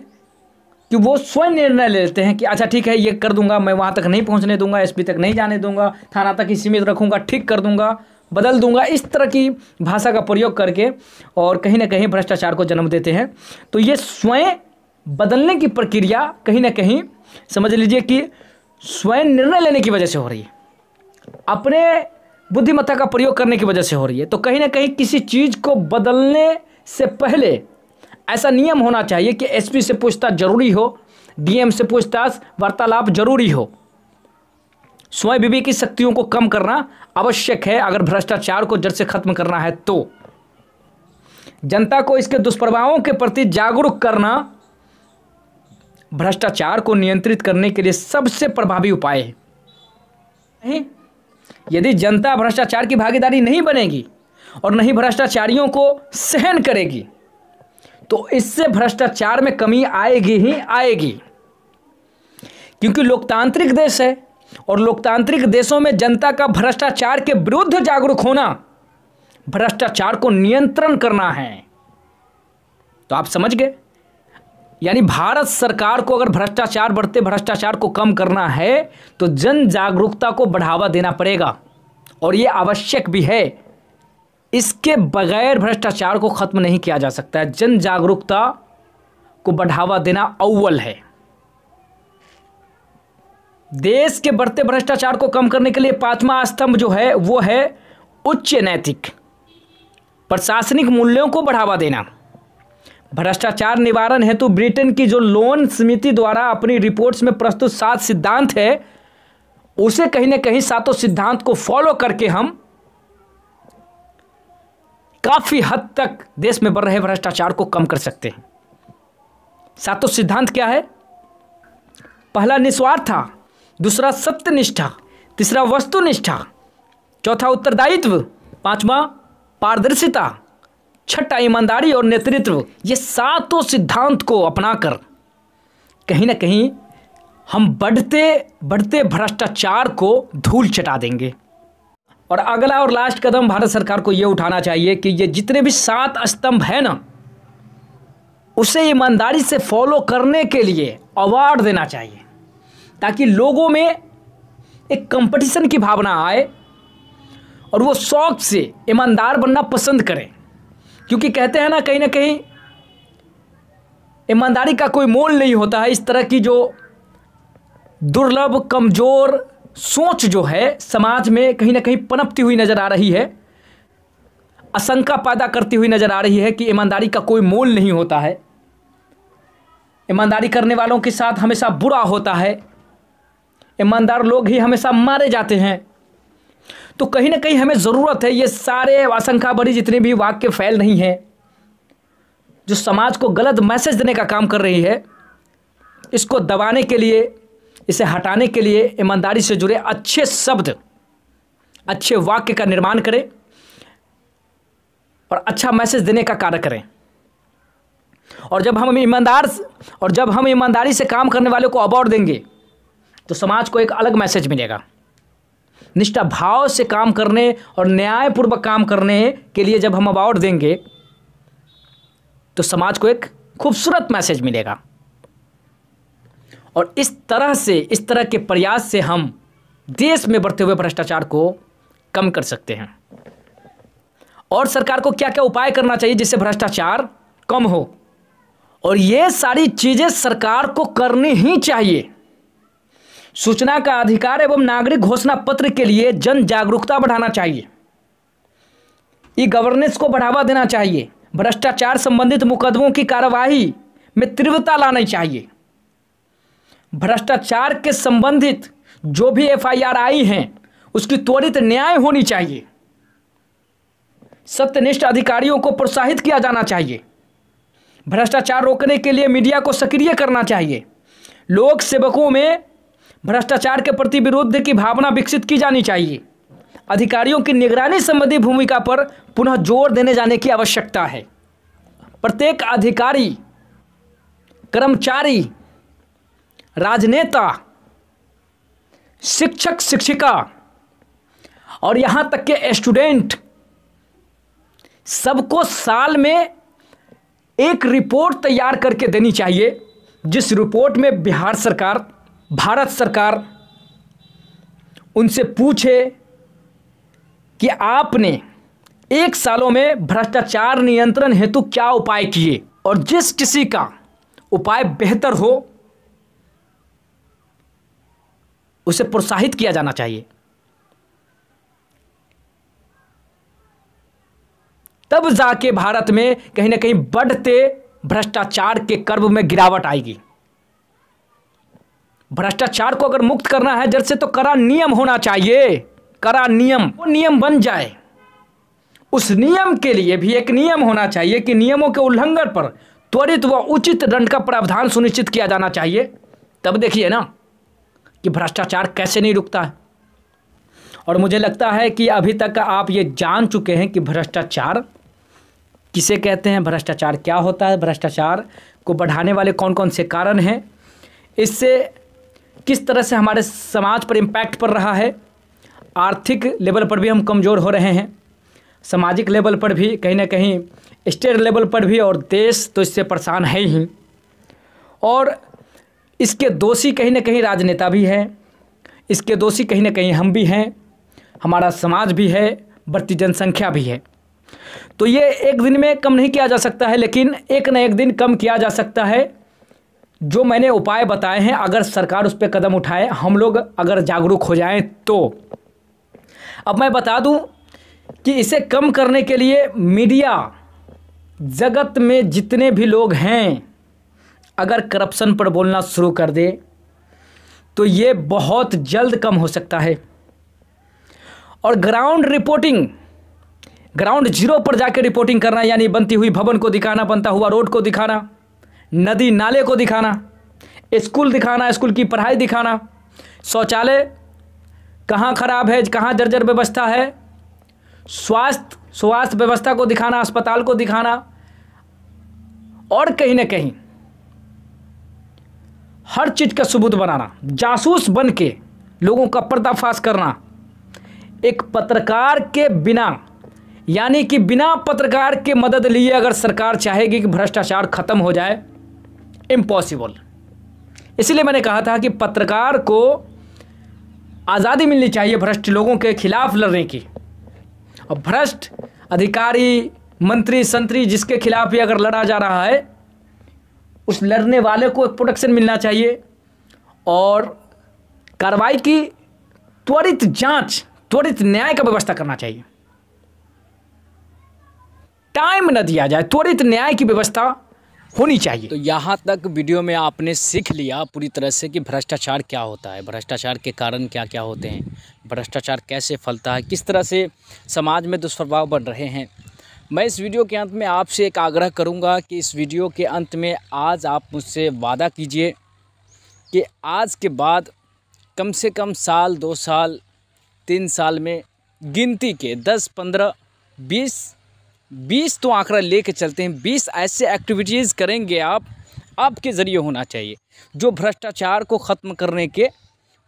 कि वो स्वयं निर्णय ले लेते हैं कि अच्छा ठीक है ये कर दूंगा मैं वहाँ तक नहीं पहुँचने दूंगा एस तक नहीं जाने दूंगा थाना तक ही सीमित रखूँगा ठीक कर दूंगा बदल दूंगा इस तरह की भाषा का प्रयोग करके और कहीं ना कहीं भ्रष्टाचार को जन्म देते हैं तो ये स्वयं बदलने की प्रक्रिया कहीं ना कहीं समझ लीजिए कि स्वयं निर्णय लेने की वजह से हो रही है अपने बुद्धिमत्ता का प्रयोग करने की वजह से हो रही है तो कहीं ना कहीं किसी चीज़ को बदलने से पहले ऐसा नियम होना चाहिए कि एसपी से पूछताछ जरूरी हो डीएम से पूछताछ वार्तालाप जरूरी हो स्वयं विवेक की शक्तियों को कम करना आवश्यक है अगर भ्रष्टाचार को जड़ से खत्म करना है तो जनता को इसके दुष्प्रभावों के प्रति जागरूक करना भ्रष्टाचार को नियंत्रित करने के लिए सबसे प्रभावी उपाय है यदि जनता भ्रष्टाचार की भागीदारी नहीं बनेगी और नहीं भ्रष्टाचारियों को सहन करेगी तो इससे भ्रष्टाचार में कमी आएगी ही आएगी क्योंकि लोकतांत्रिक देश है और लोकतांत्रिक देशों में जनता का भ्रष्टाचार के विरुद्ध जागरूक होना भ्रष्टाचार को नियंत्रण करना है तो आप समझ गए यानी भारत सरकार को अगर भ्रष्टाचार बढ़ते भ्रष्टाचार को कम करना है तो जन जागरूकता को बढ़ावा देना पड़ेगा और यह आवश्यक भी है इसके बगैर भ्रष्टाचार को ख़त्म नहीं किया जा सकता है जन जागरूकता को बढ़ावा देना अव्वल है देश के बढ़ते भ्रष्टाचार को कम करने के लिए पांचवा स्तंभ जो है वो है उच्च नैतिक प्रशासनिक मूल्यों को बढ़ावा देना भ्रष्टाचार निवारण हेतु ब्रिटेन की जो लोन समिति द्वारा अपनी रिपोर्ट्स में प्रस्तुत सात सिद्धांत है उसे कहीं ना कहीं सातों सिद्धांत को फॉलो करके हम काफ़ी हद तक देश में बढ़ रहे भ्रष्टाचार को कम कर सकते हैं सातों सिद्धांत क्या है पहला निस्वार्थ था दूसरा सत्यनिष्ठा तीसरा वस्तुनिष्ठा चौथा उत्तरदायित्व पांचवा पारदर्शिता छठा ईमानदारी और नेतृत्व ये सातों सिद्धांत को अपनाकर कहीं ना कहीं हम बढ़ते बढ़ते भ्रष्टाचार को धूल चटा देंगे और अगला और लास्ट कदम भारत सरकार को ये उठाना चाहिए कि ये जितने भी सात स्तंभ हैं ना उसे ईमानदारी से फॉलो करने के लिए अवार्ड देना चाहिए ताकि लोगों में एक कंपटीशन की भावना आए और वो शौक से ईमानदार बनना पसंद करें क्योंकि कहते हैं ना कहीं ना कहीं ईमानदारी का कोई मोल नहीं होता है इस तरह की जो दुर्लभ कमज़ोर सोच जो है समाज में कहीं ना कहीं पनपती हुई नज़र आ रही है आशंका पैदा करती हुई नज़र आ रही है कि ईमानदारी का कोई मोल नहीं होता है ईमानदारी करने वालों के साथ हमेशा बुरा होता है ईमानदार लोग ही हमेशा मारे जाते हैं तो कहीं ना कहीं हमें ज़रूरत है ये सारे आशंका भरी जितने भी वाक्य फैल नहीं हैं जो समाज को गलत मैसेज देने का काम कर रही है इसको दबाने के लिए इसे हटाने के लिए ईमानदारी से जुड़े अच्छे शब्द अच्छे वाक्य का निर्माण करें और अच्छा मैसेज देने का कार्य करें और जब हम ईमानदार और जब हम ईमानदारी से काम करने वाले को अवार्ड देंगे तो समाज को एक अलग मैसेज मिलेगा निष्ठा भाव से काम करने और न्यायपूर्वक काम करने के लिए जब हम अवार्ड देंगे तो समाज को एक खूबसूरत मैसेज मिलेगा और इस तरह से इस तरह के प्रयास से हम देश में बढ़ते हुए भ्रष्टाचार को कम कर सकते हैं और सरकार को क्या क्या उपाय करना चाहिए जिससे भ्रष्टाचार कम हो और ये सारी चीज़ें सरकार को करनी ही चाहिए सूचना का अधिकार एवं नागरिक घोषणा पत्र के लिए जन जागरूकता बढ़ाना चाहिए ई गवर्नेंस को बढ़ावा देना चाहिए भ्रष्टाचार संबंधित मुकदमों की कार्यवाही में तीव्रता लानी चाहिए भ्रष्टाचार के संबंधित जो भी एफआईआर आई हैं उसकी त्वरित न्याय होनी चाहिए सत्यनिष्ठ अधिकारियों को प्रोत्साहित किया जाना चाहिए भ्रष्टाचार रोकने के लिए मीडिया को सक्रिय करना चाहिए लोक सेवकों में भ्रष्टाचार के प्रति विरोध की भावना विकसित की जानी चाहिए अधिकारियों की निगरानी संबंधी भूमिका पर पुनः जोर देने जाने की आवश्यकता है प्रत्येक अधिकारी कर्मचारी राजनेता शिक्षक शिक्षिका और यहाँ तक के स्टूडेंट सबको साल में एक रिपोर्ट तैयार करके देनी चाहिए जिस रिपोर्ट में बिहार सरकार भारत सरकार उनसे पूछे कि आपने एक सालों में भ्रष्टाचार नियंत्रण हेतु क्या उपाय किए और जिस किसी का उपाय बेहतर हो उसे प्रोत्साहित किया जाना चाहिए तब जाके भारत में कहीं ना कहीं बढ़ते भ्रष्टाचार के कर्ब में गिरावट आएगी भ्रष्टाचार को अगर मुक्त करना है जड़ से तो करा नियम होना चाहिए करा नियम वो नियम बन जाए उस नियम के लिए भी एक नियम होना चाहिए कि नियमों के उल्लंघन पर त्वरित व उचित दंड का प्रावधान सुनिश्चित किया जाना चाहिए तब देखिए ना कि भ्रष्टाचार कैसे नहीं रुकता है और मुझे लगता है कि अभी तक आप ये जान चुके हैं कि भ्रष्टाचार किसे कहते हैं भ्रष्टाचार क्या होता है भ्रष्टाचार को बढ़ाने वाले कौन कौन से कारण हैं इससे किस तरह से हमारे समाज पर इम्पैक्ट पड़ रहा है आर्थिक लेवल पर भी हम कमज़ोर हो रहे हैं सामाजिक लेवल पर भी कहीं ना कहीं स्टेट लेवल पर भी और देश तो इससे परेशान है ही और इसके दोषी कहीं ना कहीं राजनेता भी हैं इसके दोषी कहीं ना कहीं हम भी हैं हमारा समाज भी है बढ़ती जनसंख्या भी है तो ये एक दिन में कम नहीं किया जा सकता है लेकिन एक न एक दिन कम किया जा सकता है जो मैंने उपाय बताए हैं अगर सरकार उस पर कदम उठाए हम लोग अगर जागरूक हो जाएं तो अब मैं बता दूं कि इसे कम करने के लिए मीडिया जगत में जितने भी लोग हैं अगर करप्शन पर बोलना शुरू कर दे तो ये बहुत जल्द कम हो सकता है और ग्राउंड रिपोर्टिंग ग्राउंड जीरो पर जाकर रिपोर्टिंग करना यानी बनती हुई भवन को दिखाना बनता हुआ रोड को दिखाना नदी नाले को दिखाना स्कूल दिखाना स्कूल की पढ़ाई दिखाना शौचालय कहाँ खराब है कहाँ जर्जर व्यवस्था है स्वास्थ्य स्वास्थ्य व्यवस्था को दिखाना अस्पताल को दिखाना और कहीं ना कहीं हर चीज़ का सबूत बनाना जासूस बन के लोगों का पर्दाफाश करना एक पत्रकार के बिना यानी कि बिना पत्रकार के मदद लिए अगर सरकार चाहेगी कि भ्रष्टाचार खत्म हो जाए इम्पॉसिबल इसलिए मैंने कहा था कि पत्रकार को आज़ादी मिलनी चाहिए भ्रष्ट लोगों के खिलाफ लड़ने की और भ्रष्ट अधिकारी मंत्री संतरी जिसके खिलाफ भी अगर लड़ा जा रहा है उस लड़ने वाले को एक प्रोटेक्शन मिलना चाहिए और कार्रवाई की त्वरित जांच त्वरित न्याय का व्यवस्था करना चाहिए टाइम न दिया जाए त्वरित न्याय की व्यवस्था होनी चाहिए तो यहाँ तक वीडियो में आपने सीख लिया पूरी तरह से कि भ्रष्टाचार क्या होता है भ्रष्टाचार के कारण क्या क्या होते हैं भ्रष्टाचार कैसे फलता है किस तरह से समाज में दुष्प्रभाव बन रहे हैं मैं इस वीडियो के अंत में आपसे एक आग्रह करूंगा कि इस वीडियो के अंत में आज आप मुझसे वादा कीजिए कि आज के बाद कम से कम साल दो साल तीन साल में गिनती के दस पंद्रह बीस बीस तो आंकड़ा ले कर चलते हैं बीस ऐसे एक्टिविटीज़ करेंगे आप आपके ज़रिए होना चाहिए जो भ्रष्टाचार को ख़त्म करने के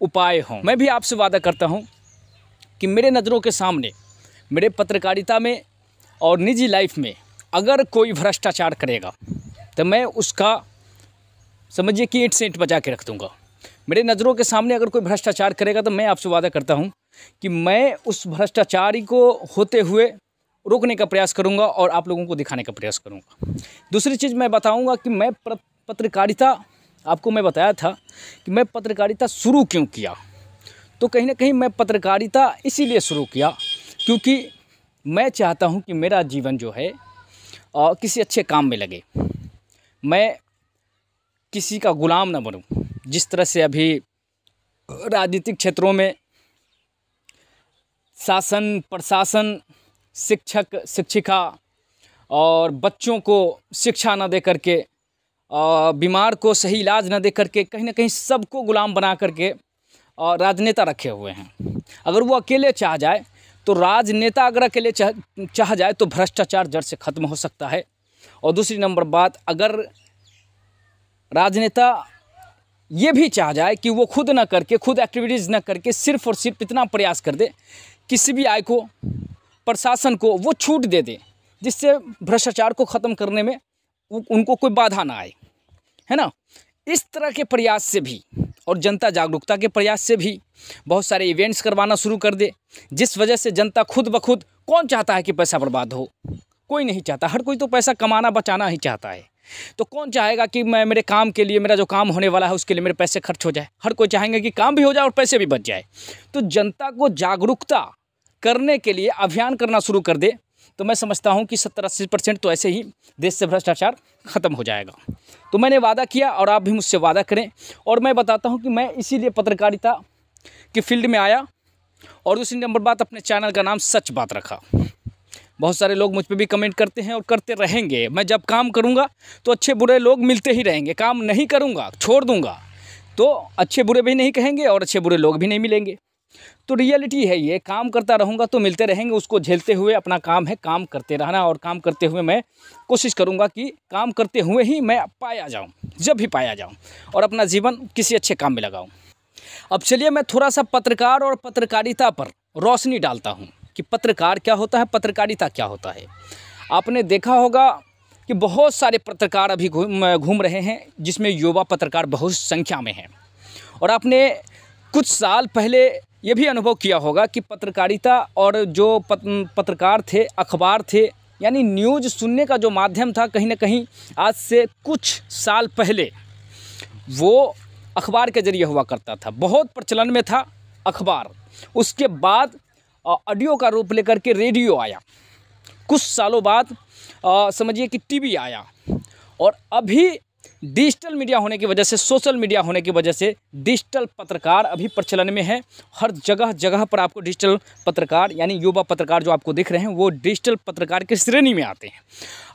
उपाय हों मैं भी आपसे वादा करता हूँ कि मेरे नज़रों के सामने मेरे पत्रकारिता में और निजी लाइफ में अगर कोई भ्रष्टाचार करेगा तो मैं उसका समझिए कि एट सेंट बचा के रख दूँगा मेरे नज़रों के सामने अगर कोई भ्रष्टाचार करेगा तो मैं आपसे वादा करता हूँ कि मैं उस भ्रष्टाचारी को होते हुए रोकने का प्रयास करूँगा और आप लोगों को दिखाने का प्रयास करूँगा दूसरी चीज़ मैं बताऊँगा कि मैं पत्रकारिता आपको मैं बताया था कि मैं पत्रकारिता शुरू क्यों किया तो कहीं ना कहीं मैं पत्रकारिता इसीलिए शुरू किया क्योंकि मैं चाहता हूँ कि मेरा जीवन जो है और किसी अच्छे काम में लगे मैं किसी का ग़ुलाम ना बनूँ जिस तरह से अभी राजनीतिक क्षेत्रों में शासन प्रशासन शिक्षक शिक्षिका और बच्चों को शिक्षा ना दे करके और बीमार को सही इलाज ना दे करके कहीं ना कहीं सबको ग़ुलाम बना करके और राजनेता रखे हुए हैं अगर वो अकेले चाह जाए तो राजनेता अगर अकेले चाह चाह जाए तो भ्रष्टाचार जड़ से ख़त्म हो सकता है और दूसरी नंबर बात अगर राजनेता ये भी चाह जाए कि वो खुद ना करके खुद एक्टिविटीज़ ना करके सिर्फ और सिर्फ इतना प्रयास कर दे किसी भी आय को प्रशासन को वो छूट दे दे जिससे भ्रष्टाचार को ख़त्म करने में उनको कोई बाधा ना आए है ना इस तरह के प्रयास से भी और जनता जागरूकता के प्रयास से भी बहुत सारे इवेंट्स करवाना शुरू कर दे जिस वजह से जनता खुद ब खुद कौन चाहता है कि पैसा बर्बाद हो कोई नहीं चाहता हर कोई तो पैसा कमाना बचाना ही चाहता है तो कौन चाहेगा कि मैं मेरे काम के लिए मेरा जो काम होने वाला है उसके लिए मेरे पैसे खर्च हो जाए हर कोई चाहेंगे कि काम भी हो जाए और पैसे भी बच जाए तो जनता को जागरूकता करने के लिए अभियान करना शुरू कर दे तो मैं समझता हूँ कि सत्तर अस्सी परसेंट तो ऐसे ही देश से भ्रष्टाचार ख़त्म हो जाएगा तो मैंने वादा किया और आप भी मुझसे वादा करें और मैं बताता हूँ कि मैं इसीलिए पत्रकारिता के फील्ड में आया और दूसरी नंबर बात अपने चैनल का नाम सच बात रखा बहुत सारे लोग मुझ पर भी कमेंट करते हैं और करते रहेंगे मैं जब काम करूँगा तो अच्छे बुरे लोग मिलते ही रहेंगे काम नहीं करूँगा छोड़ दूँगा तो अच्छे बुरे भी नहीं कहेंगे और अच्छे बुरे लोग भी नहीं मिलेंगे तो रियलिटी है ये काम करता रहूँगा तो मिलते रहेंगे उसको झेलते हुए अपना काम है काम करते रहना और काम करते हुए मैं कोशिश करूँगा कि काम करते हुए ही मैं पाया जाऊँ जब भी पाया जाऊँ और अपना जीवन किसी अच्छे काम में लगाऊँ अब चलिए मैं थोड़ा सा पत्रकार और पत्रकारिता पर रोशनी डालता हूँ कि पत्रकार क्या होता है पत्रकारिता क्या होता है आपने देखा होगा कि बहुत सारे पत्रकार अभी घूम रहे हैं जिसमें युवा पत्रकार बहुत संख्या में हैं और आपने कुछ साल पहले ये भी अनुभव किया होगा कि पत्रकारिता और जो पत, पत्रकार थे अखबार थे यानी न्यूज सुनने का जो माध्यम था कहीं ना कहीं आज से कुछ साल पहले वो अखबार के ज़रिए हुआ करता था बहुत प्रचलन में था अखबार उसके बाद ऑडियो का रूप लेकर के रेडियो आया कुछ सालों बाद समझिए कि टीवी आया और अभी डिजिटल मीडिया होने की वजह से सोशल मीडिया होने की वजह से डिजिटल पत्रकार अभी प्रचलन में है हर जगह जगह पर आपको डिजिटल पत्रकार यानी युवा पत्रकार जो आपको दिख रहे हैं वो डिजिटल पत्रकार की श्रेणी में आते हैं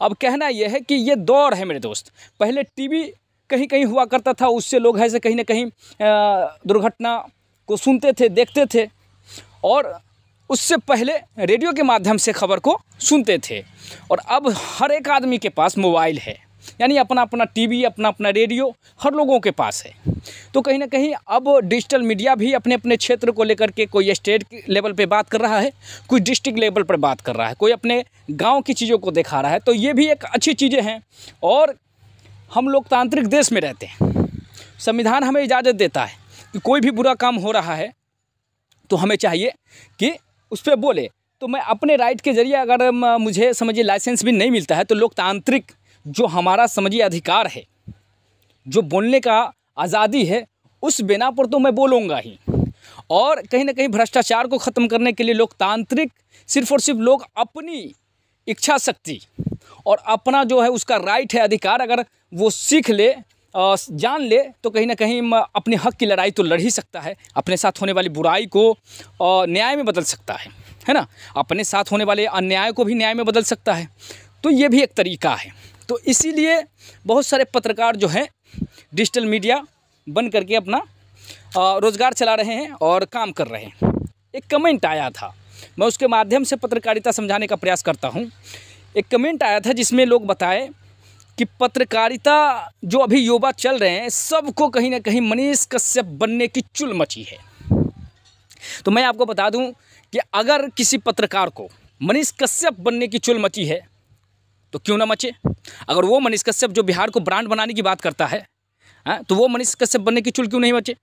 अब कहना यह है कि ये दौर है मेरे दोस्त पहले टीवी कहीं कहीं हुआ करता था उससे लोग ऐसे कहीं ना कहीं दुर्घटना को सुनते थे देखते थे और उससे पहले रेडियो के माध्यम से खबर को सुनते थे और अब हर एक आदमी के पास मोबाइल है यानी अपना अपना टीवी अपना अपना रेडियो हर लोगों के पास है तो कहीं ना कहीं अब डिजिटल मीडिया भी अपने अपने क्षेत्र को लेकर के कोई स्टेट लेवल पे बात कर रहा है कोई डिस्ट्रिक्ट लेवल पर बात कर रहा है कोई अपने गाँव की चीज़ों को दिखा रहा है तो ये भी एक अच्छी चीज़ें हैं और हम लोकतांत्रिक देश में रहते हैं संविधान हमें इजाज़त देता है कि कोई भी बुरा काम हो रहा है तो हमें चाहिए कि उस पर बोले तो मैं अपने राइट के ज़रिए अगर मुझे समझिए लाइसेंस भी नहीं मिलता है तो लोकतांत्रिक जो हमारा समझिए अधिकार है जो बोलने का आज़ादी है उस बिना पर तो मैं बोलूँगा ही और कहीं ना कहीं भ्रष्टाचार को ख़त्म करने के लिए लोकतांत्रिक सिर्फ और सिर्फ लोग अपनी इच्छा शक्ति और अपना जो है उसका राइट है अधिकार अगर वो सीख ले जान ले तो कहीं ना कहीं अपने हक की लड़ाई तो लड़ ही सकता है अपने साथ होने वाली बुराई को न्याय में बदल सकता है है ना अपने साथ होने वाले अन्याय को भी न्याय में बदल सकता है तो ये भी एक तरीका है तो इसीलिए बहुत सारे पत्रकार जो हैं डिजिटल मीडिया बन करके अपना रोज़गार चला रहे हैं और काम कर रहे हैं एक कमेंट आया था मैं उसके माध्यम से पत्रकारिता समझाने का प्रयास करता हूँ एक कमेंट आया था जिसमें लोग बताए कि पत्रकारिता जो अभी युवा चल रहे हैं सबको कहीं ना कहीं मनीष कश्यप बनने की चुल मची है तो मैं आपको बता दूं कि अगर किसी पत्रकार को मनीष कश्यप बनने की चुल मची है तो क्यों ना मचे अगर वो मनीष कश्यप जो बिहार को ब्रांड बनाने की बात करता है आ, हाँ, तो वो मनीष कश्यप बनने की चुल क्यों नहीं मचे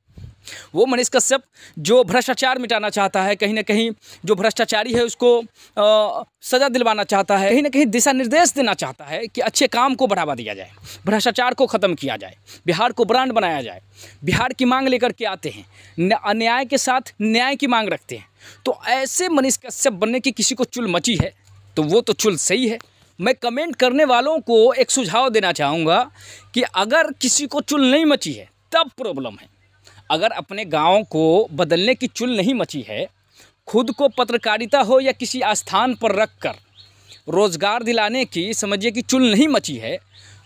वो मनीष कश्यप जो भ्रष्टाचार मिटाना चाहता है कहीं ना कहीं जो भ्रष्टाचारी है उसको आ, सज़ा दिलवाना चाहता है कहीं ना कहीं दिशा निर्देश देना चाहता है कि अच्छे काम को बढ़ावा दिया जाए भ्रष्टाचार को ख़त्म किया जाए बिहार को ब्रांड बनाया जाए बिहार की मांग लेकर के आते हैं अन्याय के साथ न्याय की मांग रखते हैं तो ऐसे मनीष कश्यप बनने की किसी को चुल मची है तो वो तो चुल सही है मैं कमेंट करने वालों को एक सुझाव देना चाहूँगा कि अगर किसी को चुल नहीं मची है तब प्रॉब्लम है अगर अपने गाँव को बदलने की चुल नहीं मची है खुद को पत्रकारिता हो या किसी स्थान पर रख कर रोज़गार दिलाने की समझिए कि चुल नहीं मची है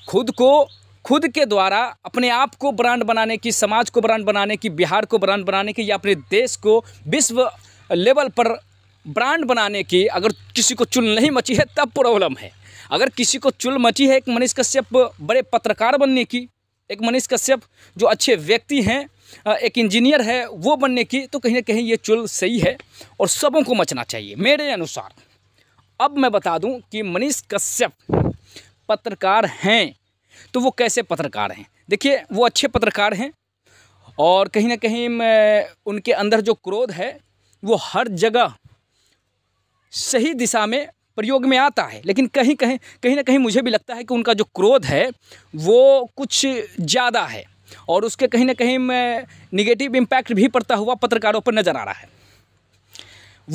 खुद को खुद के द्वारा अपने आप को ब्रांड बनाने की समाज को ब्रांड बनाने की बिहार को ब्रांड बनाने की या अपने देश को विश्व लेवल पर ब्रांड बनाने की अगर किसी को चुल नहीं मची है तब प्रॉब्लम है अगर किसी को चुल मची है एक मनीष कश्यप बड़े पत्रकार बनने की एक मनीष कश्यप जो अच्छे व्यक्ति हैं एक इंजीनियर है वो बनने की तो कहीं ना कहीं ये चुल सही है और सबों को मचना चाहिए मेरे अनुसार अब मैं बता दूं कि मनीष कश्यप पत्रकार हैं तो वो कैसे पत्रकार हैं देखिए वो अच्छे पत्रकार हैं और कहीं ना कहीं मैं उनके अंदर जो क्रोध है वो हर जगह सही दिशा में प्रयोग में आता है लेकिन कहीं कहीं कहीं ना कहीं मुझे भी लगता है कि उनका जो क्रोध है वो कुछ ज़्यादा है और उसके कहीं ना कहीं निगेटिव इम्पैक्ट भी पड़ता हुआ पत्रकारों पर नज़र आ रहा है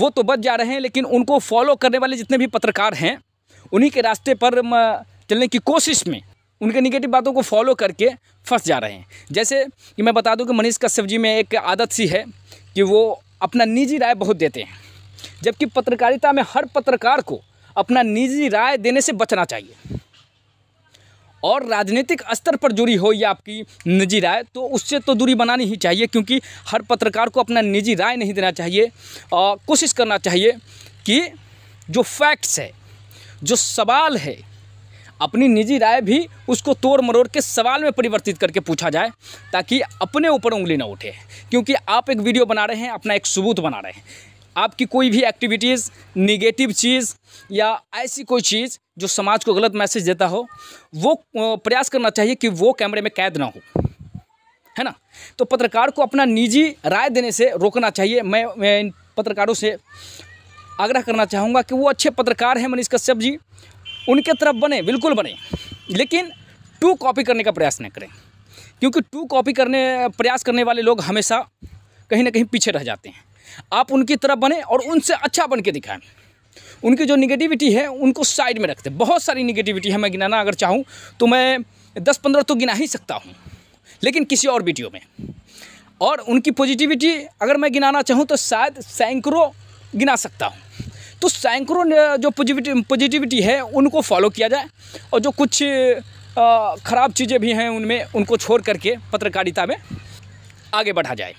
वो तो बच जा रहे हैं लेकिन उनको फॉलो करने वाले जितने भी पत्रकार हैं उन्हीं के रास्ते पर चलने की कोशिश में उनके निगेटिव बातों को फॉलो करके फंस जा रहे हैं जैसे कि मैं बता दूं कि मनीष कश्यप जी में एक आदत सी है कि वो अपना निजी राय बहुत देते हैं जबकि पत्रकारिता में हर पत्रकार को अपना निजी राय देने से बचना चाहिए और राजनीतिक स्तर पर जुड़ी हो या आपकी निजी राय तो उससे तो दूरी बनानी ही चाहिए क्योंकि हर पत्रकार को अपना निजी राय नहीं देना चाहिए कोशिश करना चाहिए कि जो फैक्ट्स है जो सवाल है अपनी निजी राय भी उसको तोड़ मरोड़ के सवाल में परिवर्तित करके पूछा जाए ताकि अपने ऊपर उंगली ना उठे क्योंकि आप एक वीडियो बना रहे हैं अपना एक सबूत बना रहे हैं आपकी कोई भी एक्टिविटीज़ निगेटिव चीज़ या ऐसी कोई चीज़ जो समाज को गलत मैसेज देता हो वो प्रयास करना चाहिए कि वो कैमरे में कैद ना हो है ना तो पत्रकार को अपना निजी राय देने से रोकना चाहिए मैं, मैं इन पत्रकारों से आग्रह करना चाहूँगा कि वो अच्छे पत्रकार हैं मनीष कश्यप जी उनके तरफ बने बिल्कुल बने लेकिन टू कॉपी करने का प्रयास न करें क्योंकि टू कॉपी करने प्रयास करने वाले लोग हमेशा कहीं ना कहीं पीछे रह जाते हैं आप उनकी तरफ बने और उनसे अच्छा बन के दिखाएं उनकी जो निगेटिविटी है उनको साइड में रखते बहुत सारी निगेटिविटी है मैं गिनाना अगर चाहूँ तो मैं दस पंद्रह तो गिना ही सकता हूँ लेकिन किसी और वीडियो में और उनकी पॉजिटिविटी अगर मैं गिनाना चाहूँ तो शायद सैंकड़ों गिना सकता हूँ तो सैंकड़ों जो पॉजिटिविटी है उनको फॉलो किया जाए और जो कुछ ख़राब चीज़ें भी हैं उनमें उनको छोड़ करके पत्रकारिता में आगे बढ़ा जाए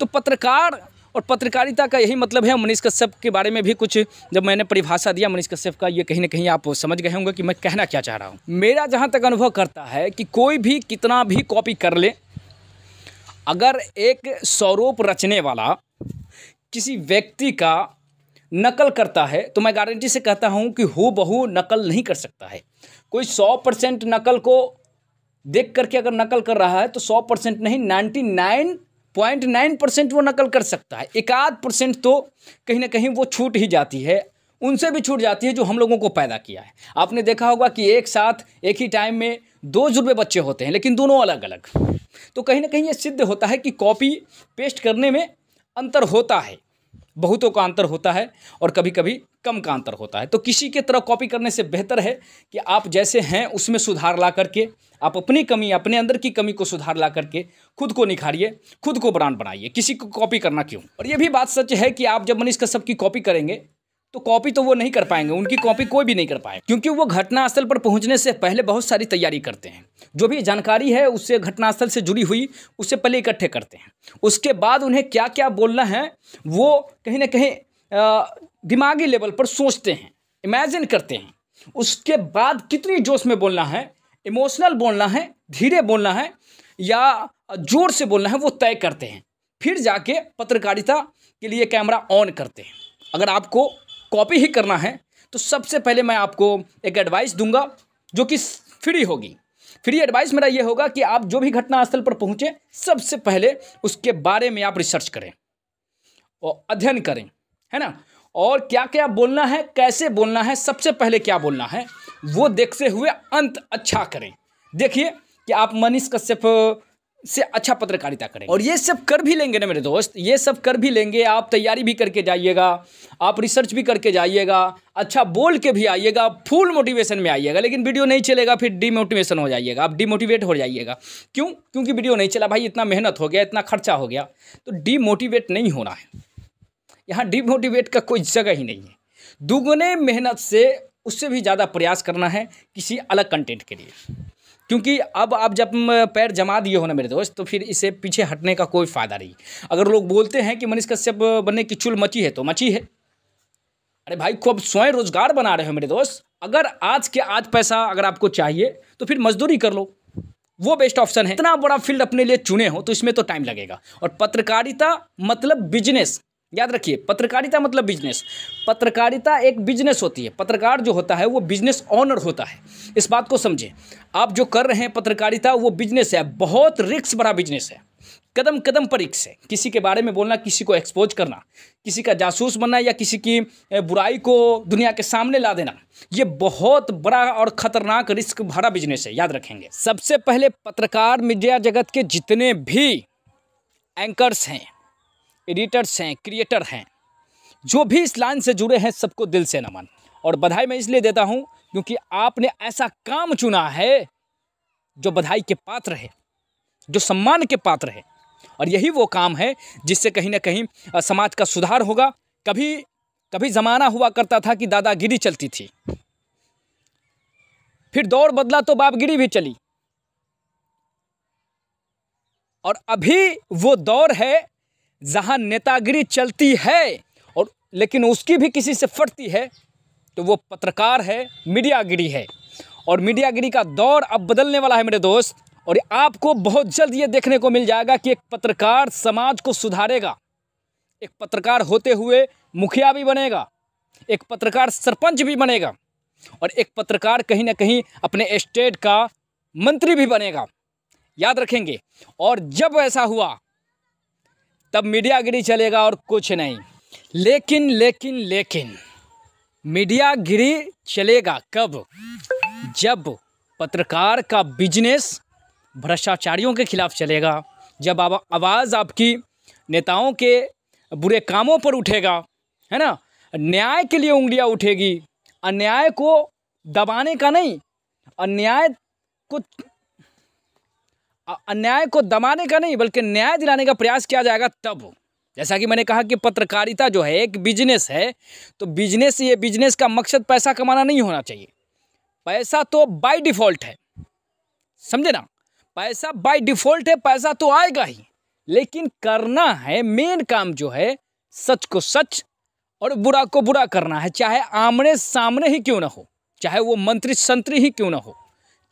तो पत्रकार और पत्रकारिता का यही मतलब है मनीष कश्यप के बारे में भी कुछ जब मैंने परिभाषा दिया मनीष कश्यप का ये कहीं ना कहीं आप समझ गए होंगे कि मैं कहना क्या चाह रहा हूँ मेरा जहाँ तक अनुभव करता है कि कोई भी कितना भी कॉपी कर ले अगर एक स्वरूप रचने वाला किसी व्यक्ति का नकल करता है तो मैं गारंटी से कहता हूँ कि हो बहू नकल नहीं कर सकता है कोई सौ परसेंट नकल को देख करके अगर नकल कर रहा है तो सौ परसेंट नहीं ninety nine point nine percent वो नकल कर सकता है एक आध परसेंट तो कहीं ना कहीं वो छूट ही जाती है उनसे भी छूट जाती है जो हम लोगों को पैदा किया है आपने देखा होगा कि एक साथ एक ही टाइम में दो जुर्बे बच्चे होते हैं लेकिन दोनों अलग अलग तो कहीं ना कहीं ये सिद्ध होता है कि कॉपी पेस्ट करने में अंतर होता है बहुतों का अंतर होता है और कभी कभी कम का अंतर होता है तो किसी के तरह कॉपी करने से बेहतर है कि आप जैसे हैं उसमें सुधार ला करके आप अपनी कमी अपने अंदर की कमी को सुधार ला करके खुद को निखारिए खुद को ब्रांड बनाइए किसी को कॉपी करना क्यों और ये भी बात सच है कि आप जब मनीष कश्यप की कॉपी करेंगे तो कॉपी तो वो नहीं कर पाएंगे उनकी कॉपी कोई भी नहीं कर पाएगा क्योंकि वो घटनास्थल पर पहुंचने से पहले बहुत सारी तैयारी करते हैं जो भी जानकारी है उससे घटनास्थल से जुड़ी हुई उससे पहले इकट्ठे करते हैं उसके बाद उन्हें क्या क्या बोलना है वो कहीं ना कहीं दिमागी लेवल पर सोचते हैं इमेजिन करते हैं उसके बाद कितनी जोश में बोलना है इमोशनल बोलना है धीरे बोलना है या जोर से बोलना है वो तय करते हैं फिर जाके पत्रकारिता के लिए कैमरा ऑन करते हैं अगर आपको कॉपी ही करना है तो सबसे पहले मैं आपको एक एडवाइस दूंगा जो कि फ्री होगी फ्री एडवाइस मेरा ये होगा कि आप जो भी घटना स्थल पर पहुँचें सबसे पहले उसके बारे में आप रिसर्च करें और अध्ययन करें है ना और क्या क्या बोलना है कैसे बोलना है सबसे पहले क्या बोलना है वो देखते हुए अंत अच्छा करें देखिए कि आप मनीष कश्यप से अच्छा पत्रकारिता करेंगे और ये सब कर भी लेंगे ना मेरे दोस्त ये सब कर भी लेंगे आप तैयारी भी करके जाइएगा आप रिसर्च भी करके जाइएगा अच्छा बोल के भी आइएगा फुल मोटिवेशन में आइएगा लेकिन वीडियो नहीं चलेगा फिर डिमोटिवेशन हो जाइएगा आप डिमोटिवेट हो जाइएगा क्यों क्योंकि वीडियो नहीं चला भाई इतना मेहनत हो गया इतना खर्चा हो गया तो डीमोटिवेट नहीं होना है यहाँ डीमोटिवेट का कोई जगह ही नहीं है दुगुने मेहनत से उससे भी ज़्यादा प्रयास करना है किसी अलग कंटेंट के लिए क्योंकि अब आप जब पैर जमा दिए हो ना मेरे दोस्त तो फिर इसे पीछे हटने का कोई फ़ायदा नहीं अगर लोग बोलते हैं कि मनीष कश्यप बनने की चुल मची है तो मची है अरे भाई खूब स्वयं रोजगार बना रहे हो मेरे दोस्त अगर आज के आज पैसा अगर आपको चाहिए तो फिर मजदूरी कर लो वो बेस्ट ऑप्शन है इतना बड़ा फील्ड अपने लिए चुने हो तो इसमें तो टाइम लगेगा और पत्रकारिता मतलब बिजनेस याद रखिए पत्रकारिता मतलब बिजनेस पत्रकारिता एक बिजनेस होती है पत्रकार जो होता है वो बिजनेस ऑनर होता है इस बात को समझें आप जो कर रहे हैं पत्रकारिता वो बिजनेस है बहुत रिक्स भरा बिजनेस है कदम कदम पर रिक्स है किसी के बारे में बोलना किसी को एक्सपोज करना किसी का जासूस बनना या किसी की बुराई को दुनिया के सामने ला देना ये बहुत बड़ा और ख़तरनाक रिस्क भरा बिजनेस है याद रखेंगे सबसे पहले पत्रकार मीडिया जगत के जितने भी एंकर्स हैं एडिटर्स हैं क्रिएटर हैं जो भी इस लाइन से जुड़े हैं सबको दिल से नमन और बधाई मैं इसलिए देता हूँ क्योंकि आपने ऐसा काम चुना है जो बधाई के पात्र है जो सम्मान के पात्र है और यही वो काम है जिससे कहीं ना कहीं समाज का सुधार होगा कभी कभी ज़माना हुआ करता था कि दादागिरी चलती थी फिर दौड़ बदला तो बापगिरी भी चली और अभी वो दौर है जहाँ नेतागिरी चलती है और लेकिन उसकी भी किसी से फटती है तो वो पत्रकार है मीडियागिरी है और मीडियागिरी का दौर अब बदलने वाला है मेरे दोस्त और आपको बहुत जल्द ये देखने को मिल जाएगा कि एक पत्रकार समाज को सुधारेगा एक पत्रकार होते हुए मुखिया भी बनेगा एक पत्रकार सरपंच भी बनेगा और एक पत्रकार कहीं ना कहीं अपने स्टेट का मंत्री भी बनेगा याद रखेंगे और जब ऐसा हुआ तब मीडियागिरी चलेगा और कुछ नहीं लेकिन लेकिन लेकिन मीडियागिरी चलेगा कब जब पत्रकार का बिजनेस भ्रष्टाचारियों के खिलाफ चलेगा जब आप आवाज़ आपकी नेताओं के बुरे कामों पर उठेगा है ना न्याय के लिए उंगलियां उठेगी अन्याय को दबाने का नहीं अन्याय को अन्याय को दमाने का नहीं बल्कि न्याय दिलाने का प्रयास किया जाएगा तब जैसा कि मैंने कहा कि पत्रकारिता जो है एक बिजनेस है तो बिजनेस ये बिजनेस का मकसद पैसा कमाना नहीं होना चाहिए पैसा तो बाय डिफ़ॉल्ट है समझे ना पैसा बाय डिफ़ॉल्ट है पैसा तो आएगा ही लेकिन करना है मेन काम जो है सच को सच और बुरा को बुरा करना है चाहे आमने सामने ही क्यों ना हो चाहे वो मंत्री संतरी ही क्यों ना हो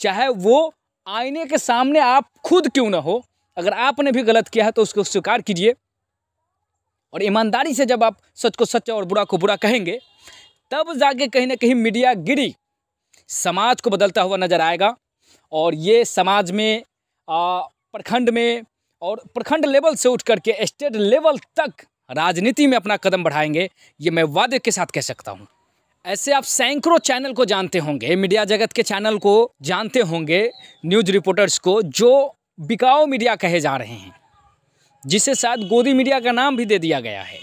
चाहे वो आईने के सामने आप खुद क्यों ना हो अगर आपने भी गलत किया है तो उसको स्वीकार कीजिए और ईमानदारी से जब आप सच को सच और बुरा को बुरा कहेंगे तब जाके कहीं ना कहीं मीडिया गिरी समाज को बदलता हुआ नज़र आएगा और ये समाज में प्रखंड में और प्रखंड लेवल से उठ करके स्टेट लेवल तक राजनीति में अपना कदम बढ़ाएंगे ये मैं वादे के साथ कह सकता हूँ ऐसे आप सैकड़ों चैनल को जानते होंगे मीडिया जगत के चैनल को जानते होंगे न्यूज रिपोर्टर्स को जो बिकाऊ मीडिया कहे जा रहे हैं जिसे शायद गोदी मीडिया का नाम भी दे दिया गया है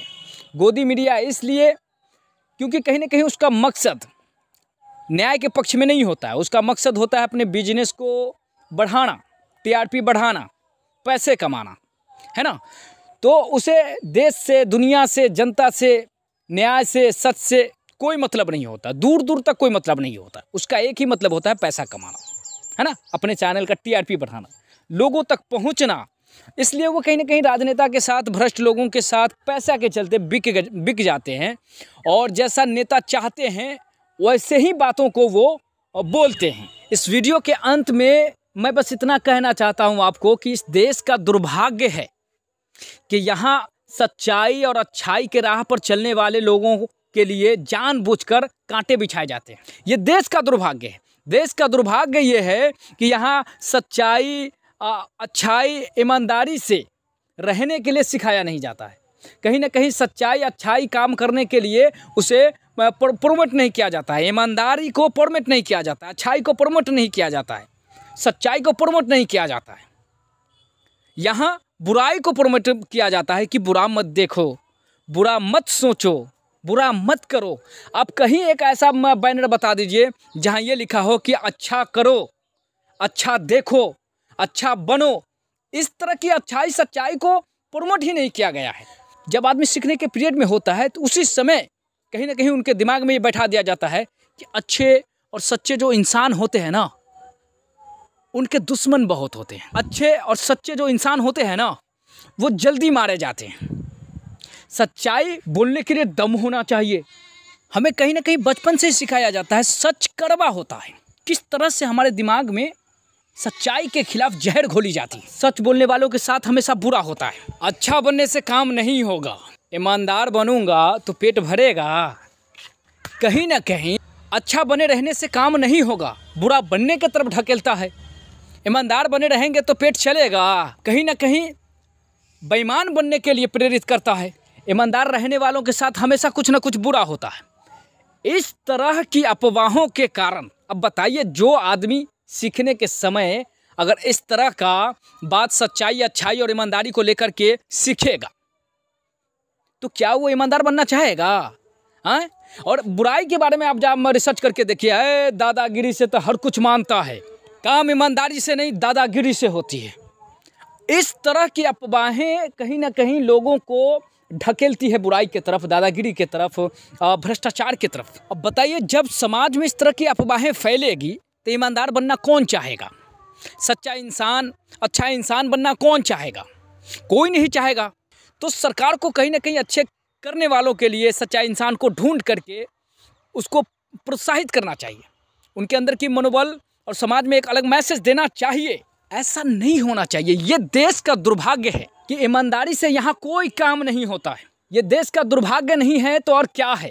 गोदी मीडिया इसलिए क्योंकि कहीं ना कहीं उसका मकसद न्याय के पक्ष में नहीं होता है उसका मकसद होता है अपने बिजनेस को बढ़ाना टीआरपी बढ़ाना पैसे कमाना है ना तो उसे देश से दुनिया से जनता से न्याय से सच से कोई मतलब नहीं होता दूर दूर तक कोई मतलब नहीं होता उसका एक ही मतलब होता है पैसा कमाना है ना अपने चैनल का टीआरपी बढ़ाना लोगों तक पहुंचना इसलिए वो कहीं ना कहीं राजनेता के साथ भ्रष्ट लोगों के साथ पैसा के चलते बिक बिक जाते हैं और जैसा नेता चाहते हैं वैसे ही बातों को वो बोलते हैं इस वीडियो के अंत में मैं बस इतना कहना चाहता हूं आपको कि इस देश का दुर्भाग्य है कि यहाँ सच्चाई और अच्छाई के राह पर चलने वाले लोगों के लिए जानबूझकर कांटे बिछाए जाते हैं ये देश का दुर्भाग्य है देश का दुर्भाग्य ये है कि यहाँ सच्चाई अच्छाई ईमानदारी से रहने के लिए सिखाया नहीं जाता है कहीं ना कहीं सच्चाई अच्छाई काम करने के लिए उसे प्रोमोट नहीं किया जाता है ईमानदारी को प्रमोट नहीं किया जाता अच्छाई को प्रमोट नहीं किया जाता है सच्चाई को प्रमोट नहीं किया जाता है यहाँ बुराई को प्रमोट किया जाता है कि बुरा मत देखो बुरा मत सोचो बुरा मत करो आप कहीं एक ऐसा बैनर बता दीजिए जहाँ ये लिखा हो कि अच्छा करो अच्छा देखो अच्छा बनो इस तरह की अच्छाई सच्चाई को प्रमोट ही नहीं किया गया है जब आदमी सीखने के पीरियड में होता है तो उसी समय कहीं ना कहीं उनके दिमाग में ये बैठा दिया जाता है कि अच्छे और सच्चे जो इंसान होते हैं ना उनके दुश्मन बहुत होते हैं अच्छे और सच्चे जो इंसान होते हैं ना वो जल्दी मारे जाते हैं सच्चाई बोलने के लिए दम होना चाहिए हमें कहीं ना कहीं बचपन से सिखाया जाता है सच कड़वा होता है किस तरह से हमारे दिमाग में सच्चाई के खिलाफ जहर घोली जाती है सच बोलने वालों के साथ हमेशा बुरा होता है अच्छा बनने से काम नहीं होगा ईमानदार बनूंगा तो पेट भरेगा कहीं ना कहीं अच्छा बने रहने से काम नहीं होगा बुरा बनने की तरफ ढकेलता है ईमानदार बने रहेंगे तो पेट चलेगा कहीं ना कहीं बेईमान बनने के लिए प्रेरित करता है ईमानदार रहने वालों के साथ हमेशा कुछ ना कुछ बुरा होता है इस तरह की अफवाहों के कारण अब बताइए जो आदमी सीखने के समय अगर इस तरह का बात सच्चाई अच्छाई और ईमानदारी को लेकर के सीखेगा तो क्या वो ईमानदार बनना चाहेगा हाँ और बुराई के बारे में आप जब रिसर्च करके देखिए है दादागिरी से तो हर कुछ मानता है काम ईमानदारी से नहीं दादागिरी से होती है इस तरह की अफवाहें कहीं ना कहीं लोगों को ढकेलती है बुराई के तरफ दादागिरी के तरफ भ्रष्टाचार की तरफ अब बताइए जब समाज में इस तरह की अफवाहें फैलेगी तो ईमानदार बनना कौन चाहेगा सच्चा इंसान अच्छा इंसान बनना कौन चाहेगा कोई नहीं चाहेगा तो सरकार को कहीं ना कहीं अच्छे करने वालों के लिए सच्चा इंसान को ढूंढ करके उसको प्रोत्साहित करना चाहिए उनके अंदर की मनोबल और समाज में एक अलग मैसेज देना चाहिए ऐसा नहीं होना चाहिए ये देश का दुर्भाग्य है कि ईमानदारी से यहाँ कोई काम नहीं होता है ये देश का दुर्भाग्य नहीं है तो और क्या है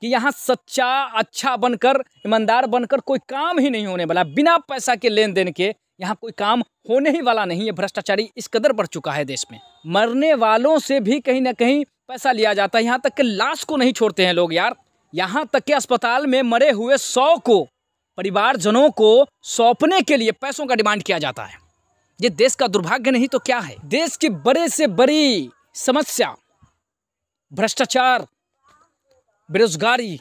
कि यहाँ सच्चा अच्छा बनकर ईमानदार बनकर कोई काम ही नहीं होने वाला बिना पैसा के लेन देन के यहाँ कोई काम होने ही वाला नहीं है भ्रष्टाचारी इस कदर बढ़ चुका है देश में मरने वालों से भी कहीं ना कहीं पैसा लिया जाता है यहाँ तक कि लाश को नहीं छोड़ते हैं लोग यार यहाँ तक के अस्पताल में मरे हुए सौ को परिवारजनों को सौंपने के लिए पैसों का डिमांड किया जाता है ये देश का दुर्भाग्य नहीं तो क्या है देश की बड़े से बड़ी समस्या भ्रष्टाचार बेरोजगारी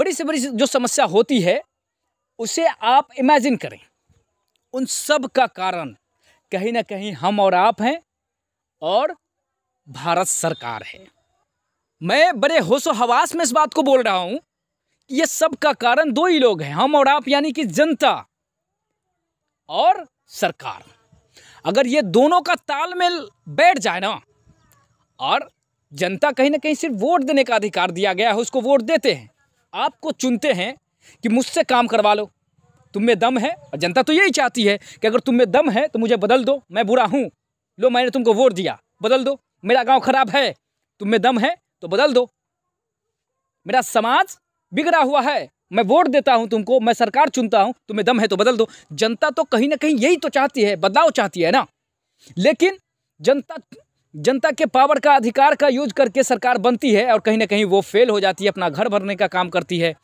बड़ी से बड़ी जो समस्या होती है उसे आप इमेजिन करें उन सब का कारण कहीं ना कहीं हम और आप हैं और भारत सरकार है मैं बड़े होशो हवास में इस बात को बोल रहा हूं ये सब का कारण दो ही लोग हैं हम और आप यानी कि जनता और सरकार अगर ये दोनों का तालमेल बैठ जाए ना और जनता कहीं ना कहीं सिर्फ वोट देने का अधिकार दिया गया है उसको वोट देते हैं आपको चुनते हैं कि मुझसे काम करवा लो तुम में दम है और जनता तो यही चाहती है कि अगर तुम में दम है तो मुझे बदल दो मैं बुरा हूँ लो मैंने तुमको वोट दिया बदल दो मेरा गांव खराब है तुम में दम है तो बदल दो मेरा समाज बिगड़ा हुआ है मैं वोट देता हूँ तुमको मैं सरकार चुनता हूँ तुम्हें दम है तो बदल दो जनता तो कहीं ना कहीं यही तो चाहती है बदलाव चाहती है ना लेकिन जनता जनता के पावर का अधिकार का यूज करके सरकार बनती है और कहीं ना कहीं वो फेल हो जाती है अपना घर भरने का काम करती है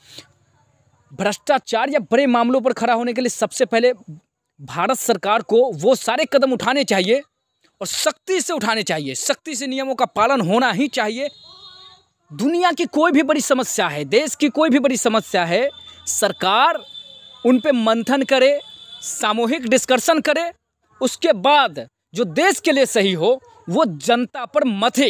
भ्रष्टाचार या बड़े मामलों पर खड़ा होने के लिए सबसे पहले भारत सरकार को वो सारे कदम उठाने चाहिए और सख्ती से उठाने चाहिए सख्ती से नियमों का पालन होना ही चाहिए दुनिया की कोई भी बड़ी समस्या है देश की कोई भी बड़ी समस्या है सरकार उन पर मंथन करे सामूहिक डिस्कशन करे उसके बाद जो देश के लिए सही हो वो जनता पर मथे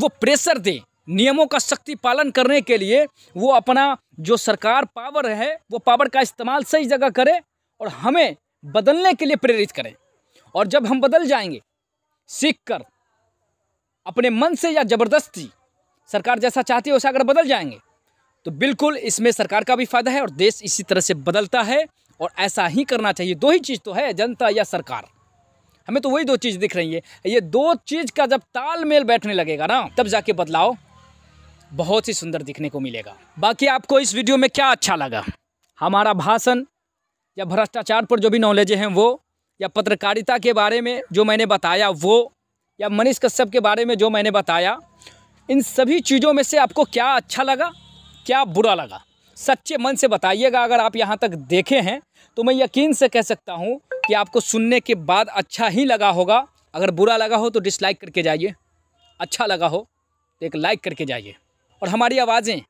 वो प्रेशर दे नियमों का शक्ति पालन करने के लिए वो अपना जो सरकार पावर है वो पावर का इस्तेमाल सही जगह करे और हमें बदलने के लिए प्रेरित करें और जब हम बदल जाएंगे सीख कर अपने मन से या ज़बरदस्ती सरकार जैसा चाहती है वैसा अगर बदल जाएंगे तो बिल्कुल इसमें सरकार का भी फायदा है और देश इसी तरह से बदलता है और ऐसा ही करना चाहिए दो ही चीज़ तो है जनता या सरकार हमें तो वही दो चीज़ दिख रही है ये दो चीज़ का जब तालमेल बैठने लगेगा ना तब जाके बदलाव बहुत ही सुंदर दिखने को मिलेगा बाकी आपको इस वीडियो में क्या अच्छा लगा हमारा भाषण या भ्रष्टाचार पर जो भी नॉलेज हैं वो या पत्रकारिता के बारे में जो मैंने बताया वो या मनीष कश्यप के बारे में जो मैंने बताया इन सभी चीज़ों में से आपको क्या अच्छा लगा क्या बुरा लगा सच्चे मन से बताइएगा अगर आप यहाँ तक देखे हैं तो मैं यकीन से कह सकता हूँ कि आपको सुनने के बाद अच्छा ही लगा होगा अगर बुरा लगा हो तो डिसलाइक करके जाइए अच्छा लगा हो तो एक लाइक करके जाइए और हमारी आवाज़ें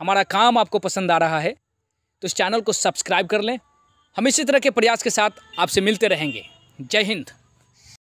हमारा काम आपको पसंद आ रहा है तो इस चैनल को सब्सक्राइब कर लें हम इसी तरह के प्रयास के साथ आपसे मिलते रहेंगे जय हिंद